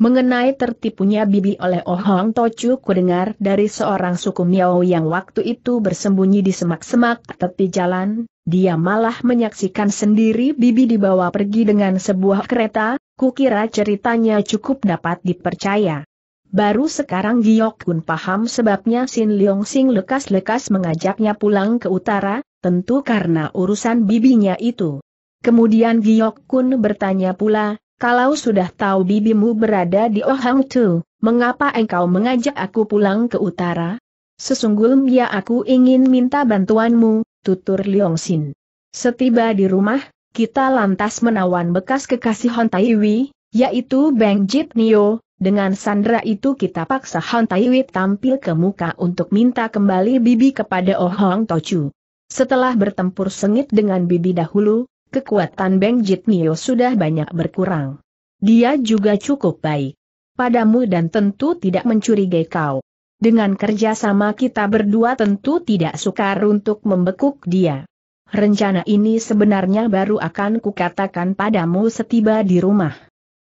Mengenai tertipunya Bibi oleh Oh Hong Tochu ku dengar dari seorang suku Miao yang waktu itu bersembunyi di semak-semak tepi jalan, dia malah menyaksikan sendiri Bibi dibawa pergi dengan sebuah kereta, kukira ceritanya cukup dapat dipercaya. Baru sekarang Giok Kun paham sebabnya Sin Leong Sing lekas-lekas mengajaknya pulang ke utara, tentu karena urusan bibinya itu. Kemudian Giok Kun bertanya pula, kalau sudah tahu bibimu berada di Ohang Tu, mengapa engkau mengajak aku pulang ke utara? Sesungguhnya ya, aku ingin minta bantuanmu, tutur Leong Sin. Setiba di rumah, kita lantas menawan bekas kekasih Hon Taiwi, yaitu Bang Jit Nio, dengan Sandra itu kita paksa Hon Taiwi tampil ke muka untuk minta kembali bibi kepada Ohang Tochu. Setelah bertempur sengit dengan bibi dahulu, kekuatan Beng Nio sudah banyak berkurang. Dia juga cukup baik padamu dan tentu tidak mencurigai kau. Dengan kerjasama kita berdua tentu tidak sukar untuk membekuk dia. Rencana ini sebenarnya baru akan kukatakan padamu setiba di rumah.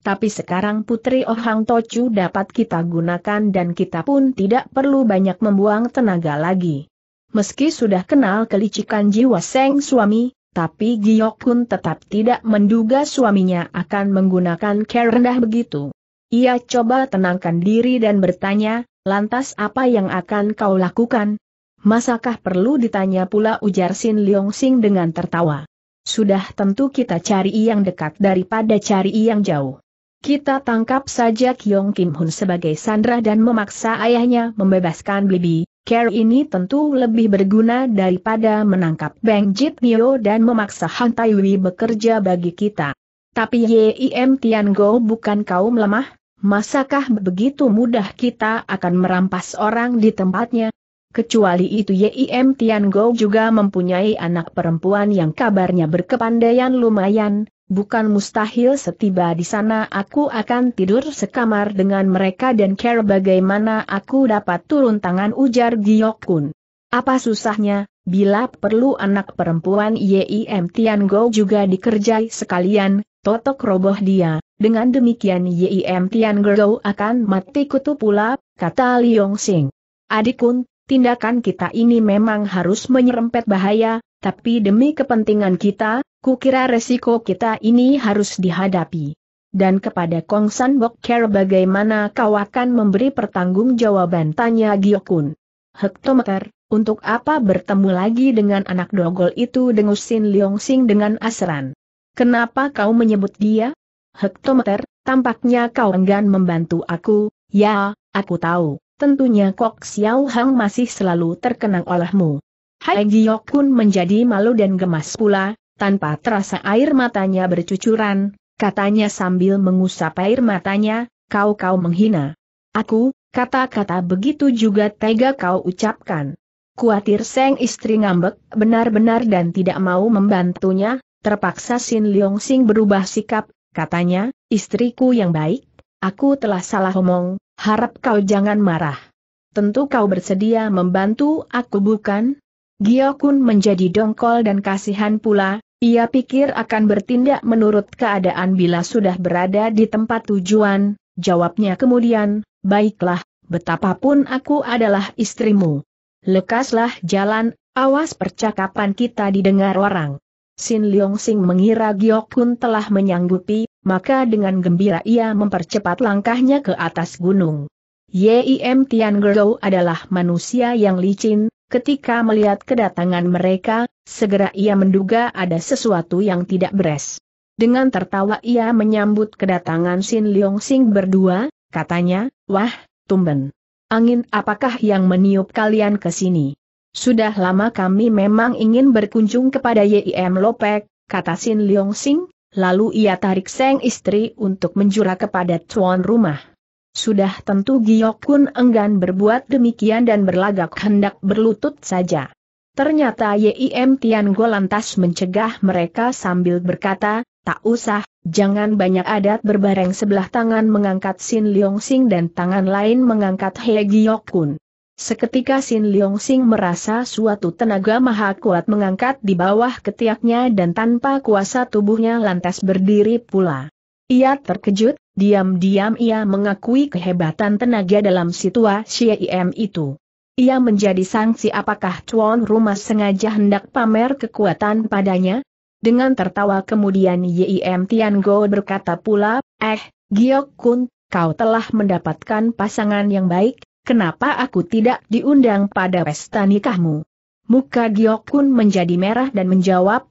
Tapi sekarang Putri Ohang Tochu dapat kita gunakan dan kita pun tidak perlu banyak membuang tenaga lagi. Meski sudah kenal kelicikan jiwa Seng suami, tapi Giok pun tetap tidak menduga suaminya akan menggunakan care rendah begitu. Ia coba tenangkan diri dan bertanya, lantas apa yang akan kau lakukan? Masakah perlu ditanya pula ujar Sin Leong Sing dengan tertawa. Sudah tentu kita cari yang dekat daripada cari yang jauh. Kita tangkap saja Kyong Kim Hun sebagai sandra dan memaksa ayahnya membebaskan Bibi, Care ini tentu lebih berguna daripada menangkap Bang Jit Nio dan memaksa Han Wei bekerja bagi kita. Tapi Yim Tian Go bukan kaum lemah, masakah begitu mudah kita akan merampas orang di tempatnya? Kecuali itu Yim Tian Go juga mempunyai anak perempuan yang kabarnya berkepandaian lumayan, Bukan mustahil setiba di sana aku akan tidur sekamar dengan mereka dan care bagaimana aku dapat turun tangan ujar Kun. Apa susahnya, bila perlu anak perempuan YIM Tian Go juga dikerjai sekalian, totok roboh dia. Dengan demikian YIM Tian Go akan mati kutu pula, kata Liong Sing. Adikun, tindakan kita ini memang harus menyerempet bahaya, tapi demi kepentingan kita, kukira resiko kita ini harus dihadapi. Dan kepada Kong San Bok bagaimana kau akan memberi pertanggungjawaban tanya Giokun. Hektometer, untuk apa bertemu lagi dengan anak dogol itu dengusin Leong Sing dengan asran? Kenapa kau menyebut dia? Hektometer, tampaknya kau enggan membantu aku, ya, aku tahu, tentunya Kok Xiao Hang masih selalu terkenang olehmu. Hai Giok Kun menjadi malu dan gemas pula, tanpa terasa air matanya bercucuran, katanya sambil mengusap air matanya, kau-kau menghina. Aku, kata-kata begitu juga tega kau ucapkan. Kuatir Seng istri ngambek benar-benar dan tidak mau membantunya, terpaksa Sin Leong Sing berubah sikap, katanya, istriku yang baik, aku telah salah omong, harap kau jangan marah. Tentu kau bersedia membantu aku bukan? Giokun menjadi dongkol dan kasihan pula, ia pikir akan bertindak menurut keadaan bila sudah berada di tempat tujuan, jawabnya kemudian, baiklah, betapapun aku adalah istrimu. Lekaslah jalan, awas percakapan kita didengar orang. Sin Leong Sing mengira Giokun telah menyanggupi, maka dengan gembira ia mempercepat langkahnya ke atas gunung. Yim Tian Gerou adalah manusia yang licin, Ketika melihat kedatangan mereka, segera ia menduga ada sesuatu yang tidak beres. Dengan tertawa ia menyambut kedatangan Sin Leong Sing berdua, katanya, Wah, tumben. Angin apakah yang meniup kalian ke sini? Sudah lama kami memang ingin berkunjung kepada YIM Lopek, kata Sin Leong Sing, lalu ia tarik seng istri untuk menjura kepada tuan rumah. Sudah tentu Giok Kun enggan berbuat demikian dan berlagak hendak berlutut saja. Ternyata Yim Tian Go lantas mencegah mereka sambil berkata, tak usah, jangan banyak adat berbareng sebelah tangan mengangkat Sin Leong Sing dan tangan lain mengangkat He Giok Kun. Seketika Sin Leong Sing merasa suatu tenaga maha kuat mengangkat di bawah ketiaknya dan tanpa kuasa tubuhnya lantas berdiri pula. Ia terkejut, Diam-diam ia mengakui kehebatan tenaga dalam situasi IM itu. Ia menjadi sanksi apakah tuan rumah sengaja hendak pamer kekuatan padanya? Dengan tertawa kemudian YIM Tiango berkata pula, Eh, Giok Kun, kau telah mendapatkan pasangan yang baik, kenapa aku tidak diundang pada pesta nikahmu? Muka Giok Kun menjadi merah dan menjawab,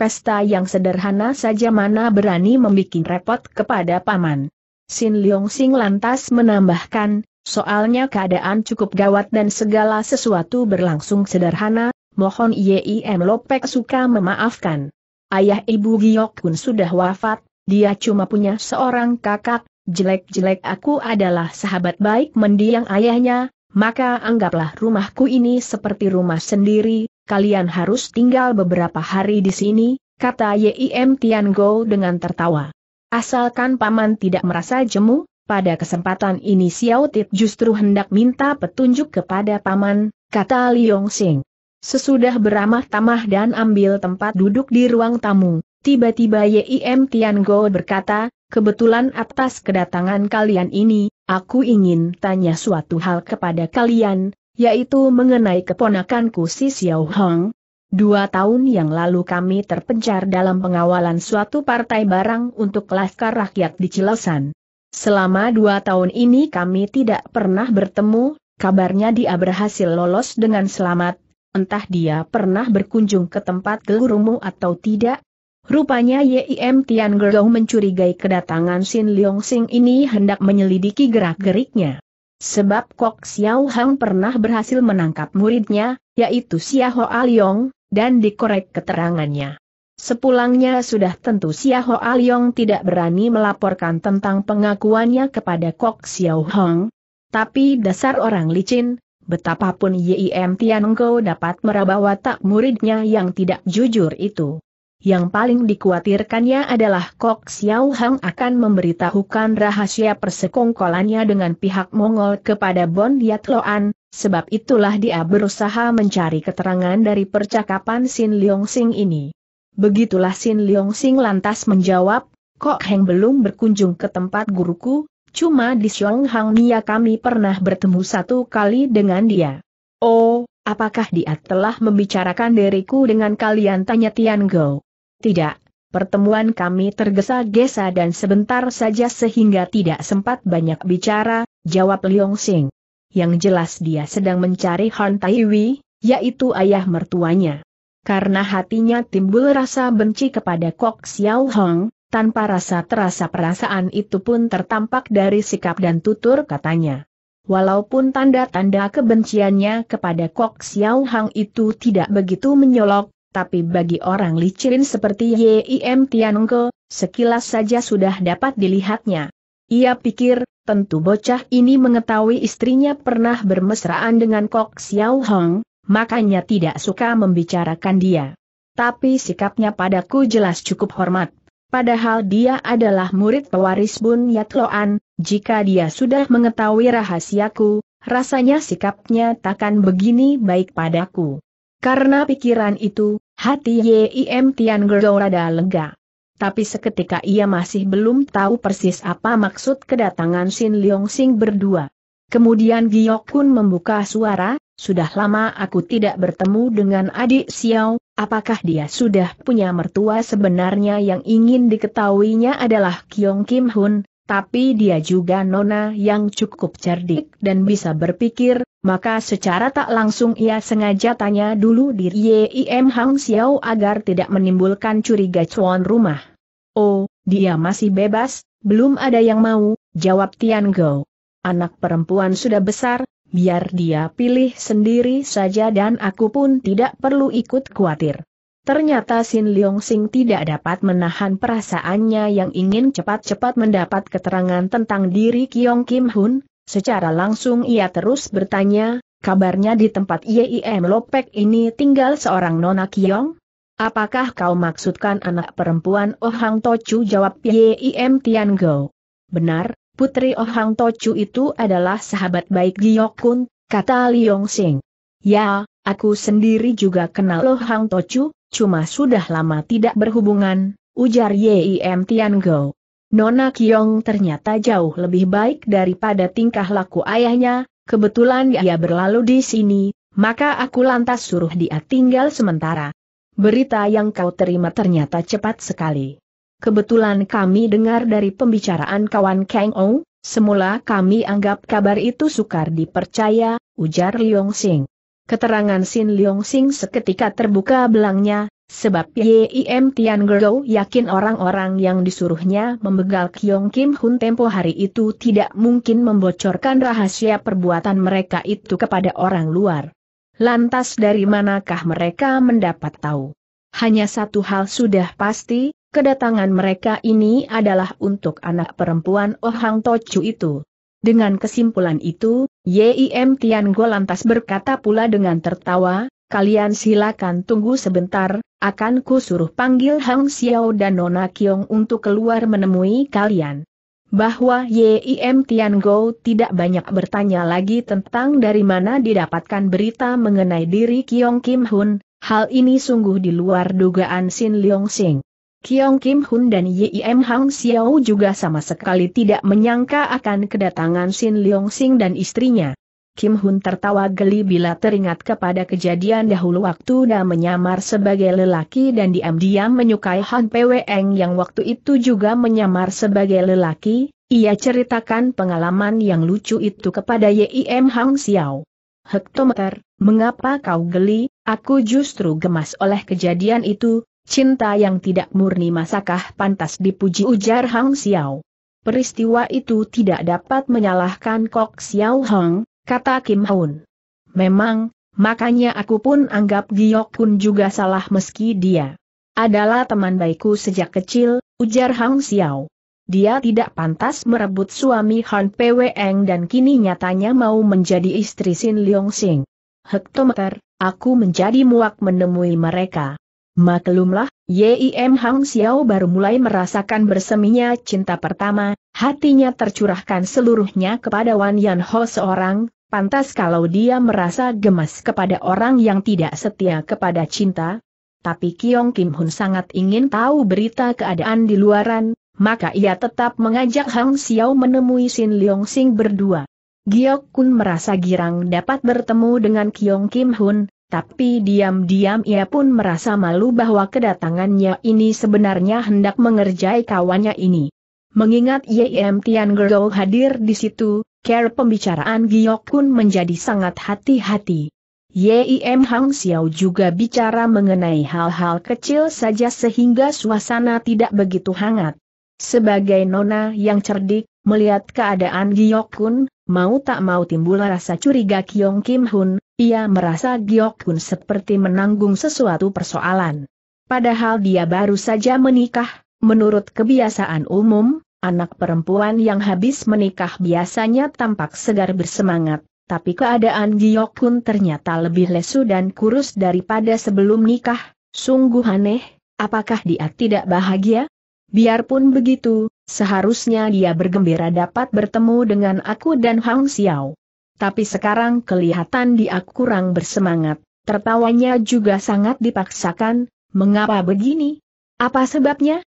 pesta yang sederhana saja mana berani membuat repot kepada paman. Sin Leong Sing lantas menambahkan, soalnya keadaan cukup gawat dan segala sesuatu berlangsung sederhana, mohon Yim Lopek suka memaafkan. Ayah ibu Giok pun sudah wafat, dia cuma punya seorang kakak, jelek-jelek aku adalah sahabat baik mendiang ayahnya, maka anggaplah rumahku ini seperti rumah sendiri, kalian harus tinggal beberapa hari di sini, kata Yim Tian Go dengan tertawa. Asalkan paman tidak merasa jemu, pada kesempatan ini Xiao Tit justru hendak minta petunjuk kepada paman, kata Liong Sing. Sesudah beramah-tamah dan ambil tempat duduk di ruang tamu, tiba-tiba Yim Tian Go berkata, kebetulan atas kedatangan kalian ini, aku ingin tanya suatu hal kepada kalian, yaitu mengenai keponakanku si Xiao Hong. Dua tahun yang lalu kami terpencar dalam pengawalan suatu partai barang untuk laskar rakyat di Cilosan. Selama dua tahun ini kami tidak pernah bertemu, kabarnya dia berhasil lolos dengan selamat, entah dia pernah berkunjung ke tempat gelurumu atau tidak, Rupanya Yim Tian Gergau mencurigai kedatangan Sin Leong Sing ini hendak menyelidiki gerak-geriknya. Sebab Kok Xiao Hang pernah berhasil menangkap muridnya, yaitu Xia Hoa Liong, dan dikorek keterangannya. Sepulangnya sudah tentu Xia Hoa Liong tidak berani melaporkan tentang pengakuannya kepada Kok Xiao Hang. Tapi dasar orang licin, betapapun Yim Tiango dapat meraba watak muridnya yang tidak jujur itu. Yang paling dikhawatirkannya adalah Kok Xiao Hang akan memberitahukan rahasia persekongkolannya dengan pihak Mongol kepada Bon Yat Loan. sebab itulah dia berusaha mencari keterangan dari percakapan Sin Leong Sing ini. Begitulah Sin Leong Sing lantas menjawab, Kok Heng belum berkunjung ke tempat guruku, cuma di Xiong Hang Nia kami pernah bertemu satu kali dengan dia. Oh, apakah dia telah membicarakan diriku dengan kalian tanya Tian Go? Tidak, pertemuan kami tergesa-gesa dan sebentar saja sehingga tidak sempat banyak bicara, jawab Liong Sing. Yang jelas dia sedang mencari Han Taiwi, yaitu ayah mertuanya. Karena hatinya timbul rasa benci kepada Kok Xiao Hong, tanpa rasa terasa perasaan itu pun tertampak dari sikap dan tutur katanya. Walaupun tanda-tanda kebenciannya kepada Kok Xiao Hang itu tidak begitu menyolok, tapi bagi orang licin seperti Yim Tianengke, sekilas saja sudah dapat dilihatnya. Ia pikir, tentu bocah ini mengetahui istrinya pernah bermesraan dengan Kok Xiao Hong, makanya tidak suka membicarakan dia. Tapi sikapnya padaku jelas cukup hormat. Padahal dia adalah murid pewaris Bun Yatloan, jika dia sudah mengetahui rahasiaku, rasanya sikapnya takkan begini baik padaku. Karena pikiran itu, hati Yim Tian Gerdo rada lega. Tapi seketika ia masih belum tahu persis apa maksud kedatangan Sin Leong Sing berdua. Kemudian Giok Kun membuka suara, sudah lama aku tidak bertemu dengan adik Xiao, apakah dia sudah punya mertua sebenarnya yang ingin diketahuinya adalah Kyong Kim Hun, tapi dia juga nona yang cukup cerdik dan bisa berpikir, maka secara tak langsung ia sengaja tanya dulu diri Yim Hang Xiao agar tidak menimbulkan curiga cuan rumah. Oh, dia masih bebas, belum ada yang mau, jawab Tian Gao. Anak perempuan sudah besar, biar dia pilih sendiri saja dan aku pun tidak perlu ikut khawatir. Ternyata Sin Leong Sing tidak dapat menahan perasaannya yang ingin cepat-cepat mendapat keterangan tentang diri Kiong Kim Hun, Secara langsung ia terus bertanya, kabarnya di tempat YIM Lopek ini tinggal seorang Nona Kiong? Apakah kau maksudkan anak perempuan Ohang oh Tochu jawab YIM Tiango. Benar, putri Ohang oh Tochu itu adalah sahabat baik Giokun, kata Liong Sing. Ya, aku sendiri juga kenal Ohang oh Tochu, cuma sudah lama tidak berhubungan, ujar YIM Tiango. Nona Kiong ternyata jauh lebih baik daripada tingkah laku ayahnya, kebetulan ia berlalu di sini, maka aku lantas suruh dia tinggal sementara. Berita yang kau terima ternyata cepat sekali. Kebetulan kami dengar dari pembicaraan kawan Kang Ong, semula kami anggap kabar itu sukar dipercaya, ujar Liong Sing. Keterangan Sin Liong Sing seketika terbuka belangnya, Sebab Yim Tian Gerou yakin orang-orang yang disuruhnya membegal Kyong Kim Hun tempo hari itu tidak mungkin membocorkan rahasia perbuatan mereka itu kepada orang luar. Lantas dari manakah mereka mendapat tahu? Hanya satu hal sudah pasti, kedatangan mereka ini adalah untuk anak perempuan Ohang Hang Tochu itu. Dengan kesimpulan itu, Yim Tian Go lantas berkata pula dengan tertawa, kalian silakan tunggu sebentar, akan ku suruh panggil Hang Xiao dan Nona Kiong untuk keluar menemui kalian. Bahwa Yim Tian Gou tidak banyak bertanya lagi tentang dari mana didapatkan berita mengenai diri Kiong Kim Hun, hal ini sungguh di luar dugaan Sin Leong Sing. Kiong Kim Hun dan Yim Hang Xiao juga sama sekali tidak menyangka akan kedatangan Sin Leong Sing dan istrinya. Kim Hun tertawa geli bila teringat kepada kejadian dahulu waktu dia menyamar sebagai lelaki dan diam-diam menyukai Han Pweng yang waktu itu juga menyamar sebagai lelaki, ia ceritakan pengalaman yang lucu itu kepada Yim Hang Xiao. Hektometer, mengapa kau geli, aku justru gemas oleh kejadian itu, cinta yang tidak murni masakah pantas dipuji ujar Hang Xiao. Peristiwa itu tidak dapat menyalahkan Kok Xiao Hong, kata Kim Haun. Memang, makanya aku pun anggap Giok Kun juga salah meski dia adalah teman baikku sejak kecil, ujar Hang Xiao. Dia tidak pantas merebut suami Han Eng dan kini nyatanya mau menjadi istri Sin Leong Sing. Hektometer, aku menjadi muak menemui mereka. Maklumlah, Yim Hang Xiao baru mulai merasakan berseminya cinta pertama, hatinya tercurahkan seluruhnya kepada Wan Yan Ho seorang, Pantas kalau dia merasa gemas kepada orang yang tidak setia kepada cinta, tapi Kiong Kim Hun sangat ingin tahu berita keadaan di luaran, maka ia tetap mengajak Hang Xiao menemui Sin Leong Sing berdua. Giok Kun merasa girang dapat bertemu dengan Kiong Kim Hun, tapi diam-diam ia pun merasa malu bahwa kedatangannya ini sebenarnya hendak mengerjai kawannya ini. Mengingat Yem Tian Gerou hadir di situ, Care pembicaraan Giok Kun menjadi sangat hati-hati. Yim Hang Xiao juga bicara mengenai hal-hal kecil saja sehingga suasana tidak begitu hangat. Sebagai nona yang cerdik, melihat keadaan Giok Kun, mau tak mau timbul rasa curiga Kyong Kim Hun, ia merasa Giok Kun seperti menanggung sesuatu persoalan. Padahal dia baru saja menikah, menurut kebiasaan umum, Anak perempuan yang habis menikah biasanya tampak segar bersemangat, tapi keadaan Giokun ternyata lebih lesu dan kurus daripada sebelum nikah, sungguh aneh, apakah dia tidak bahagia? Biarpun begitu, seharusnya dia bergembira dapat bertemu dengan aku dan Hang Xiao. Tapi sekarang kelihatan dia kurang bersemangat, tertawanya juga sangat dipaksakan, mengapa begini? Apa sebabnya?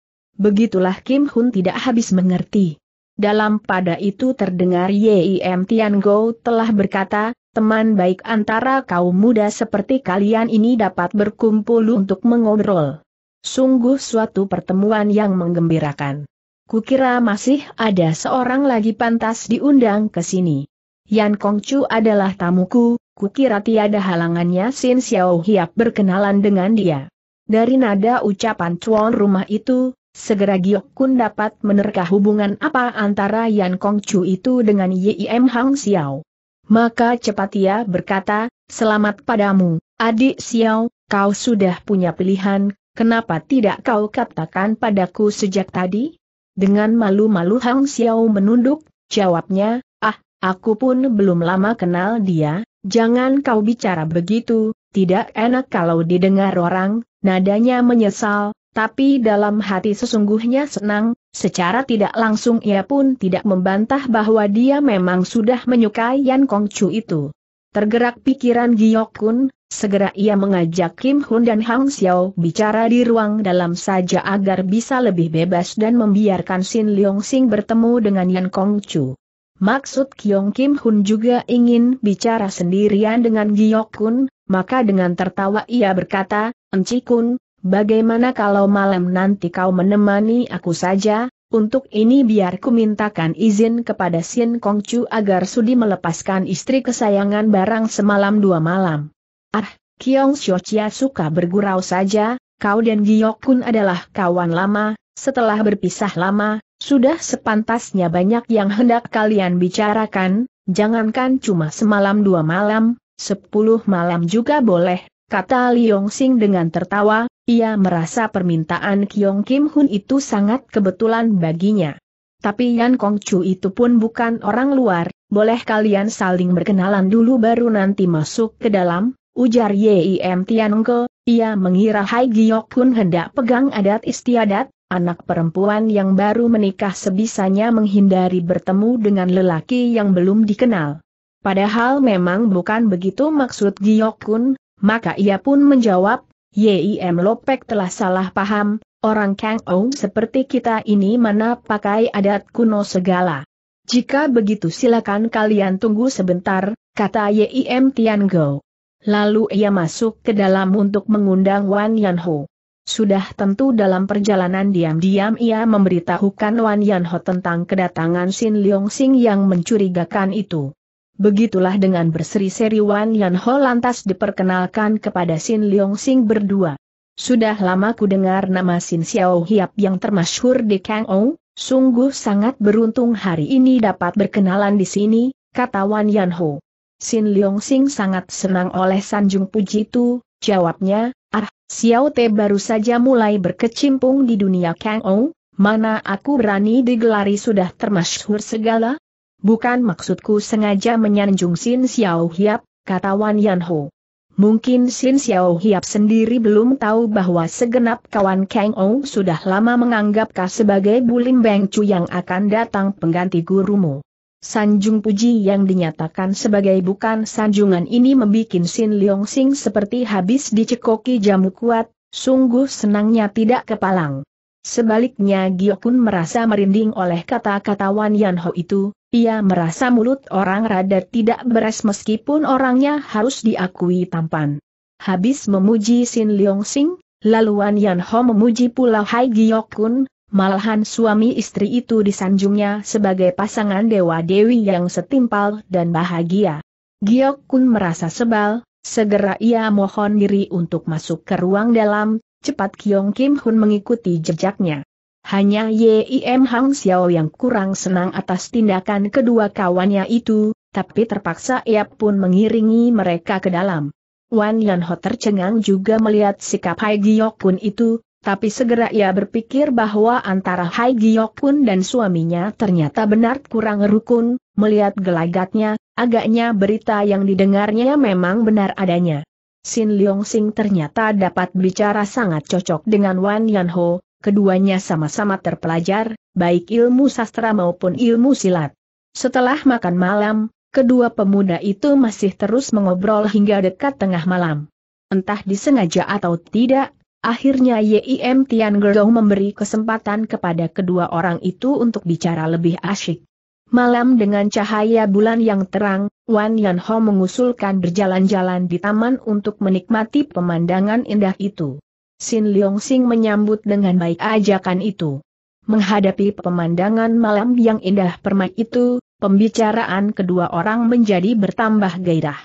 Begitulah Kim Hun tidak habis mengerti. Dalam pada itu terdengar Yim Tian Go telah berkata, teman baik antara kaum muda seperti kalian ini dapat berkumpul untuk mengobrol. Sungguh suatu pertemuan yang menggembirakan. Kukira masih ada seorang lagi pantas diundang ke sini. Yan Kongcu adalah tamuku, kukira tiada halangannya Sin Xiao Hiap berkenalan dengan dia. Dari nada ucapan tuan rumah itu, Segera Giok Kun dapat menerka hubungan apa antara Yan Kong Chu itu dengan Yim Hang Xiao. Maka cepat ia berkata, selamat padamu, adik Xiao, kau sudah punya pilihan, kenapa tidak kau katakan padaku sejak tadi? Dengan malu-malu Hang Xiao menunduk, jawabnya, ah, aku pun belum lama kenal dia, jangan kau bicara begitu, tidak enak kalau didengar orang, nadanya menyesal, tapi dalam hati sesungguhnya senang, secara tidak langsung ia pun tidak membantah bahwa dia memang sudah menyukai Yan Chu itu. Tergerak pikiran Giyok Kun, segera ia mengajak Kim Hun dan Hang Xiao bicara di ruang dalam saja agar bisa lebih bebas dan membiarkan Sin Leong Sing bertemu dengan Yan Chu. Maksud Kyong Kim Hun juga ingin bicara sendirian dengan Giyok Kun, maka dengan tertawa ia berkata, Enci Kun, Bagaimana kalau malam nanti kau menemani aku saja? Untuk ini biar ku mintakan izin kepada Sin Kongcu agar sudi melepaskan istri kesayangan barang semalam dua malam. Ah, Kiong Xiochia suka bergurau saja, kau dan Giok Kun adalah kawan lama, setelah berpisah lama, sudah sepantasnya banyak yang hendak kalian bicarakan, jangankan cuma semalam dua malam, sepuluh malam juga boleh, kata Liong Sing dengan tertawa, ia merasa permintaan Kiong Kim Hun itu sangat kebetulan baginya. Tapi Yan Kong Chu itu pun bukan orang luar, boleh kalian saling berkenalan dulu baru nanti masuk ke dalam, ujar Yim Tianke, ia mengira Hai Giok Hun hendak pegang adat istiadat, anak perempuan yang baru menikah sebisanya menghindari bertemu dengan lelaki yang belum dikenal. Padahal memang bukan begitu maksud Giok Kun, maka ia pun menjawab, YIM Lopek telah salah paham, orang Kang Ou seperti kita ini mana pakai adat kuno segala. Jika begitu silakan kalian tunggu sebentar, kata YIM Tian Go. Lalu ia masuk ke dalam untuk mengundang Wan Yan Ho. Sudah tentu dalam perjalanan diam-diam ia memberitahukan Wan Yan Yanho tentang kedatangan Sin Leong Sing yang mencurigakan itu. Begitulah dengan berseri-seri Wan Yan Ho lantas diperkenalkan kepada Sin Leong Sing berdua. Sudah lama ku dengar nama Sin Xiao Hiap yang termasyhur di Kang Ou, sungguh sangat beruntung hari ini dapat berkenalan di sini, kata Wan Yan Ho. Sin Leong Sing sangat senang oleh Sanjung Puji itu, jawabnya, ah, Xiao Te baru saja mulai berkecimpung di dunia Kang Ou, mana aku berani digelari sudah termasyhur segala? Bukan maksudku sengaja menyanjung Sin Xiao Hiap, kata Wan Yan Ho. Mungkin Sin Xiao Hiap sendiri belum tahu bahwa segenap kawan Kang Ou sudah lama menganggapkah sebagai Bulim Beng Chu yang akan datang pengganti gurumu. Sanjung puji yang dinyatakan sebagai bukan sanjungan ini membuat Sin Leong Sing seperti habis dicekoki jamu kuat, sungguh senangnya tidak kepalang. Sebaliknya Gio pun merasa merinding oleh kata-kata Wan Yanho itu, ia merasa mulut orang rada tidak beres meskipun orangnya harus diakui tampan. Habis memuji Sin Leong Sing, lalu Wan Yanho memuji pula Hai Gio Kun, malahan suami istri itu disanjungnya sebagai pasangan Dewa Dewi yang setimpal dan bahagia. Gio Kun merasa sebal, segera ia mohon diri untuk masuk ke ruang dalam, Cepat Kiong Kim Hun mengikuti jejaknya. Hanya Yim Hang Xiao yang kurang senang atas tindakan kedua kawannya itu, tapi terpaksa ia pun mengiringi mereka ke dalam. Wan Yan Ho tercengang juga melihat sikap Hai Giok Kun itu, tapi segera ia berpikir bahwa antara Hai Giok Kun dan suaminya ternyata benar kurang rukun, melihat gelagatnya, agaknya berita yang didengarnya memang benar adanya. Sin Leong Sing ternyata dapat bicara sangat cocok dengan Wan Yan Ho, keduanya sama-sama terpelajar, baik ilmu sastra maupun ilmu silat. Setelah makan malam, kedua pemuda itu masih terus mengobrol hingga dekat tengah malam. Entah disengaja atau tidak, akhirnya Yim Tian Gerdong memberi kesempatan kepada kedua orang itu untuk bicara lebih asyik. Malam dengan cahaya bulan yang terang, Wan Yan Ho mengusulkan berjalan-jalan di taman untuk menikmati pemandangan indah itu. Sin Leong Sing menyambut dengan baik ajakan itu. Menghadapi pemandangan malam yang indah permai itu, pembicaraan kedua orang menjadi bertambah gairah.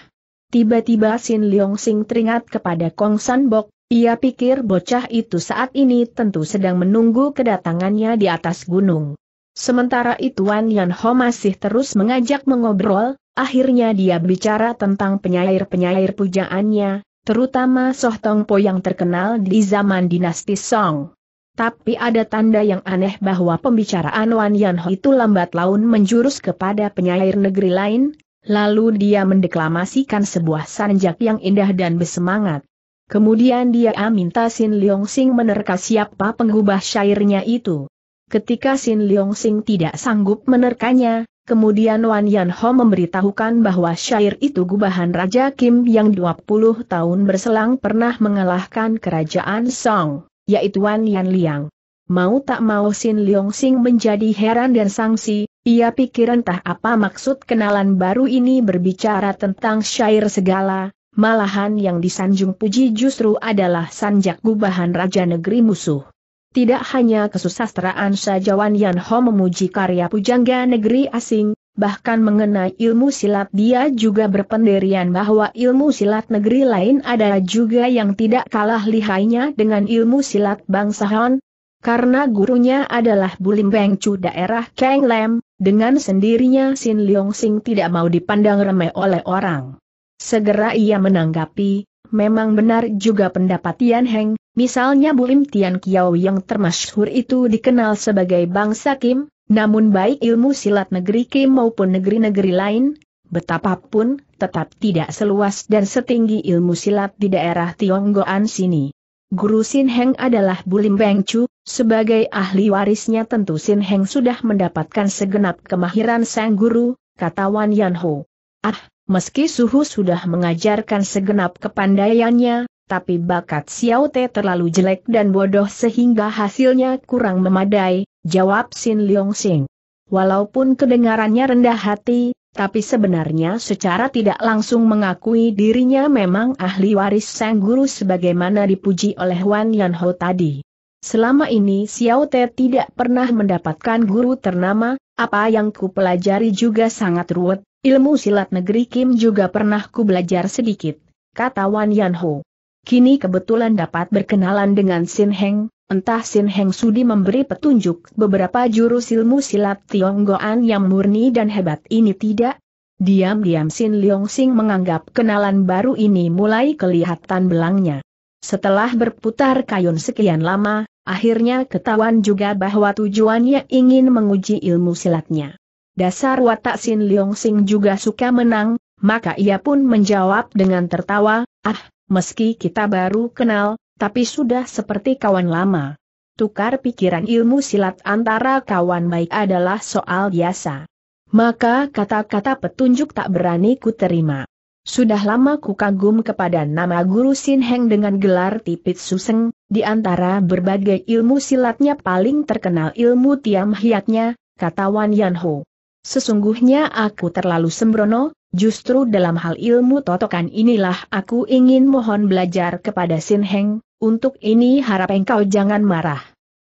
Tiba-tiba Sin Leong Sing teringat kepada Kong San Bok, ia pikir bocah itu saat ini tentu sedang menunggu kedatangannya di atas gunung. Sementara itu Wan Yan Ho masih terus mengajak mengobrol, akhirnya dia bicara tentang penyair-penyair pujaannya, terutama Soh Tong Po yang terkenal di zaman dinasti Song. Tapi ada tanda yang aneh bahwa pembicaraan Wan Yan Ho itu lambat laun menjurus kepada penyair negeri lain, lalu dia mendeklamasikan sebuah sanjak yang indah dan bersemangat. Kemudian dia minta Sin Leong Sing menerka siapa pengubah syairnya itu. Ketika Sin Leong Sing tidak sanggup menerkanya, kemudian Wan Yan Ho memberitahukan bahwa syair itu gubahan Raja Kim yang 20 tahun berselang pernah mengalahkan kerajaan Song, yaitu Wan Yan Liang. Mau tak mau Sin Leong Sing menjadi heran dan sangsi, ia pikir entah apa maksud kenalan baru ini berbicara tentang syair segala, malahan yang disanjung puji justru adalah sanjak gubahan Raja Negeri Musuh. Tidak hanya kesusastraan saja Wan Yan Ho memuji karya pujangga negeri asing, bahkan mengenai ilmu silat dia juga berpendirian bahwa ilmu silat negeri lain ada juga yang tidak kalah lihainya dengan ilmu silat bangsa Han. Karena gurunya adalah Bulim Beng Chu daerah Kang Lem, dengan sendirinya Sin Leong Sing tidak mau dipandang remeh oleh orang. Segera ia menanggapi, memang benar juga pendapat Tian Heng, Misalnya Bulim Tian Kiao yang termasyhur itu dikenal sebagai bangsa Kim, namun baik ilmu silat negeri Kim maupun negeri-negeri lain, betapapun, tetap tidak seluas dan setinggi ilmu silat di daerah Tionggoan sini. Guru Sin Heng adalah Bulim Beng Chu, sebagai ahli warisnya tentu Sin Heng sudah mendapatkan segenap kemahiran sang guru, kata Wan Yan Ho. Ah, meski Suhu sudah mengajarkan segenap kepandaiannya, tapi bakat Xiao Te terlalu jelek dan bodoh sehingga hasilnya kurang memadai, jawab Xin Leong Sing. Walaupun kedengarannya rendah hati, tapi sebenarnya secara tidak langsung mengakui dirinya memang ahli waris sang guru sebagaimana dipuji oleh Wan Yan Ho tadi. Selama ini Xiao Te tidak pernah mendapatkan guru ternama, apa yang ku pelajari juga sangat ruwet, ilmu silat negeri Kim juga pernah ku belajar sedikit, kata Wan Yan Ho. Kini kebetulan dapat berkenalan dengan Sin Heng, entah Sin Heng sudi memberi petunjuk beberapa jurus ilmu silat Tionggoan yang murni dan hebat ini tidak. Diam-diam Sin Leong Sing menganggap kenalan baru ini mulai kelihatan belangnya. Setelah berputar kayun sekian lama, akhirnya ketahuan juga bahwa tujuannya ingin menguji ilmu silatnya. Dasar watak Sin Leong Sing juga suka menang, maka ia pun menjawab dengan tertawa, ah, Meski kita baru kenal, tapi sudah seperti kawan lama. Tukar pikiran ilmu silat antara kawan baik adalah soal biasa. Maka kata-kata petunjuk tak berani ku terima. Sudah lama ku kagum kepada nama guru Sin Heng dengan gelar Tipit Suseng, di antara berbagai ilmu silatnya paling terkenal ilmu Tiam Hiatnya, kata Wan Yan Ho. Sesungguhnya aku terlalu sembrono, Justru dalam hal ilmu totokan inilah aku ingin mohon belajar kepada Sin Heng, untuk ini harap engkau jangan marah.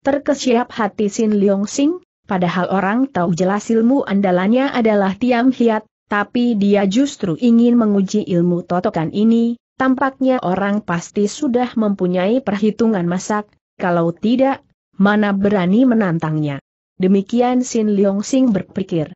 Terkesiap hati Sin Leong Sing, padahal orang tahu jelas ilmu andalannya adalah Tiam Hiat, tapi dia justru ingin menguji ilmu totokan ini, tampaknya orang pasti sudah mempunyai perhitungan masak, kalau tidak, mana berani menantangnya. Demikian Sin Leong Sing berpikir.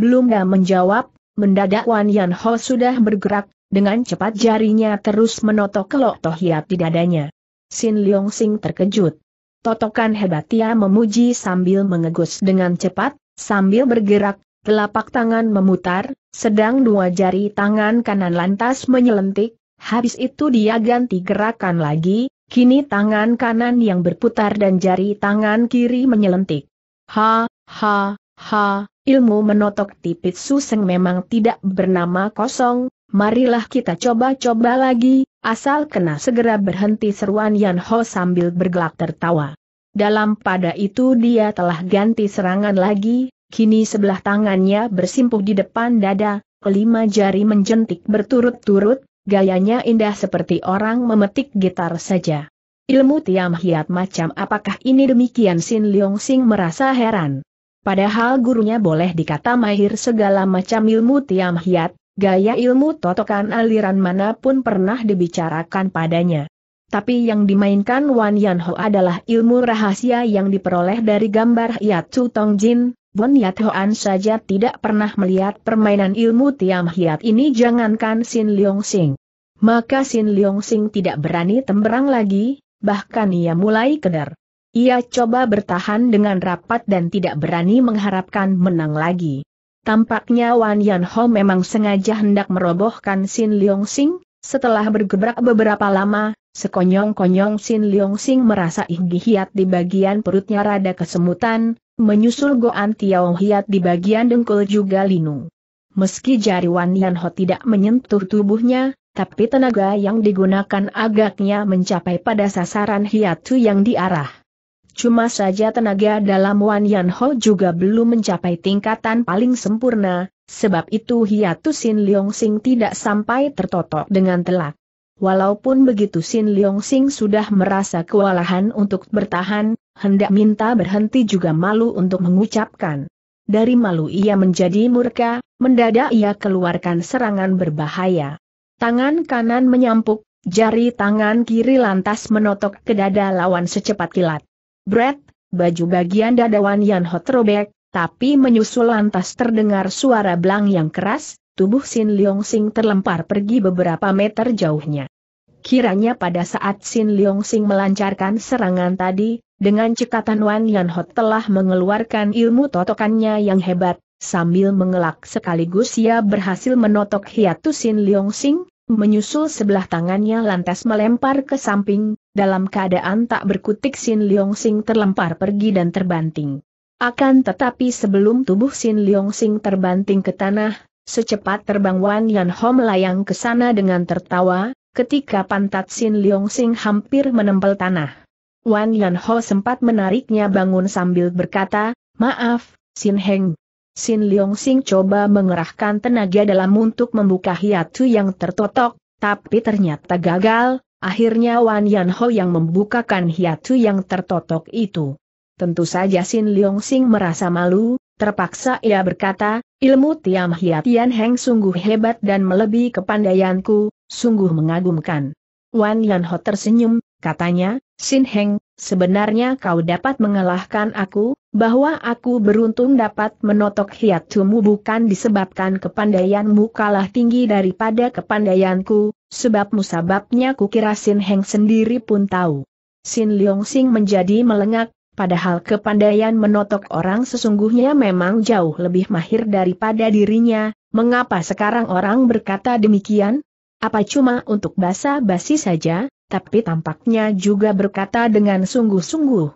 Belum dah menjawab, mendadak Wan Yan Ho sudah bergerak, dengan cepat jarinya terus menotok kelok tohiat di dadanya. Sin Leong Sing terkejut. Totokan hebat ia memuji sambil mengegus dengan cepat, sambil bergerak, telapak tangan memutar, sedang dua jari tangan kanan lantas menyelentik, habis itu dia ganti gerakan lagi, kini tangan kanan yang berputar dan jari tangan kiri menyelentik. Ha, ha, ha, ilmu menotok tipit suseng memang tidak bernama kosong, marilah kita coba-coba lagi, asal kena segera berhenti seruan Yan Ho sambil bergelak tertawa. Dalam pada itu dia telah ganti serangan lagi, kini sebelah tangannya bersimpuh di depan dada, kelima jari menjentik berturut-turut, gayanya indah seperti orang memetik gitar saja. Ilmu Tiam Hiat macam apakah ini demikian Sin Leong Sing merasa heran. Padahal gurunya boleh dikata mahir segala macam ilmu tiam hiat, gaya ilmu totokan aliran manapun pernah dibicarakan padanya. Tapi yang dimainkan Wan Yan Ho adalah ilmu rahasia yang diperoleh dari gambar Hiat Chu Tong Jin, Wan Yat Hoan saja tidak pernah melihat permainan ilmu tiam hiat ini jangankan Sin Leong Sing. Maka Sin Leong Sing tidak berani temberang lagi, bahkan ia mulai keder. Ia coba bertahan dengan rapat dan tidak berani mengharapkan menang lagi. Tampaknya Wan Yan Ho memang sengaja hendak merobohkan Sin Leong Sing, setelah bergebrak beberapa lama, sekonyong-konyong Sin Leong Sing merasa hiat di bagian perutnya rada kesemutan, menyusul Goan Tiao Hiat di bagian dengkul juga linu. Meski jari Wan Yan Ho tidak menyentuh tubuhnya, tapi tenaga yang digunakan agaknya mencapai pada sasaran hiatu yang diarah. Cuma saja tenaga dalam Wan Yan Ho juga belum mencapai tingkatan paling sempurna, sebab itu Hiatu Sin Leong Sing tidak sampai tertotok dengan telak. Walaupun begitu Sin Leong Sing sudah merasa kewalahan untuk bertahan, hendak minta berhenti juga malu untuk mengucapkan. Dari malu ia menjadi murka, mendadak ia keluarkan serangan berbahaya. Tangan kanan menyampuk, jari tangan kiri lantas menotok ke dada lawan secepat kilat. Brett, baju bagian dadawan Yan robek, robek, tapi menyusul lantas terdengar suara belang yang keras, tubuh Sin Leong Sing terlempar pergi beberapa meter jauhnya. Kiranya pada saat Sin Leong Sing melancarkan serangan tadi, dengan cekatan Wan Yan Hot telah mengeluarkan ilmu totokannya yang hebat, sambil mengelak sekaligus ia berhasil menotok hiatu Sin Leong Sing, menyusul sebelah tangannya lantas melempar ke samping, dalam keadaan tak berkutik Sin Leong Sing terlempar pergi dan terbanting. Akan tetapi sebelum tubuh Sin Leong Sing terbanting ke tanah, secepat terbang Wan Yan Ho melayang ke sana dengan tertawa, ketika pantat Sin Leong Sing hampir menempel tanah. Wan Yan Ho sempat menariknya bangun sambil berkata, Maaf, Sin Heng. Sin Leong Sing coba mengerahkan tenaga dalam untuk membuka hiatu yang tertotok, tapi ternyata gagal, Akhirnya Wan Yan Ho yang membukakan hiatu yang tertotok itu. Tentu saja Sin Leong Sing merasa malu, terpaksa ia berkata, ilmu Tiam Hiatian Heng sungguh hebat dan melebihi kepandaianku, sungguh mengagumkan. Wan Yan Ho tersenyum, katanya, Sin Heng, sebenarnya kau dapat mengalahkan aku, bahwa aku beruntung dapat menotok hiatumu bukan disebabkan kepandaianmu kalah tinggi daripada kepandaianku, sebab musababnya kukira Sin Heng sendiri pun tahu. Sin Leong Sing menjadi melengak, padahal kepandaian menotok orang sesungguhnya memang jauh lebih mahir daripada dirinya, mengapa sekarang orang berkata demikian? Apa cuma untuk basa-basi saja, tapi tampaknya juga berkata dengan sungguh-sungguh.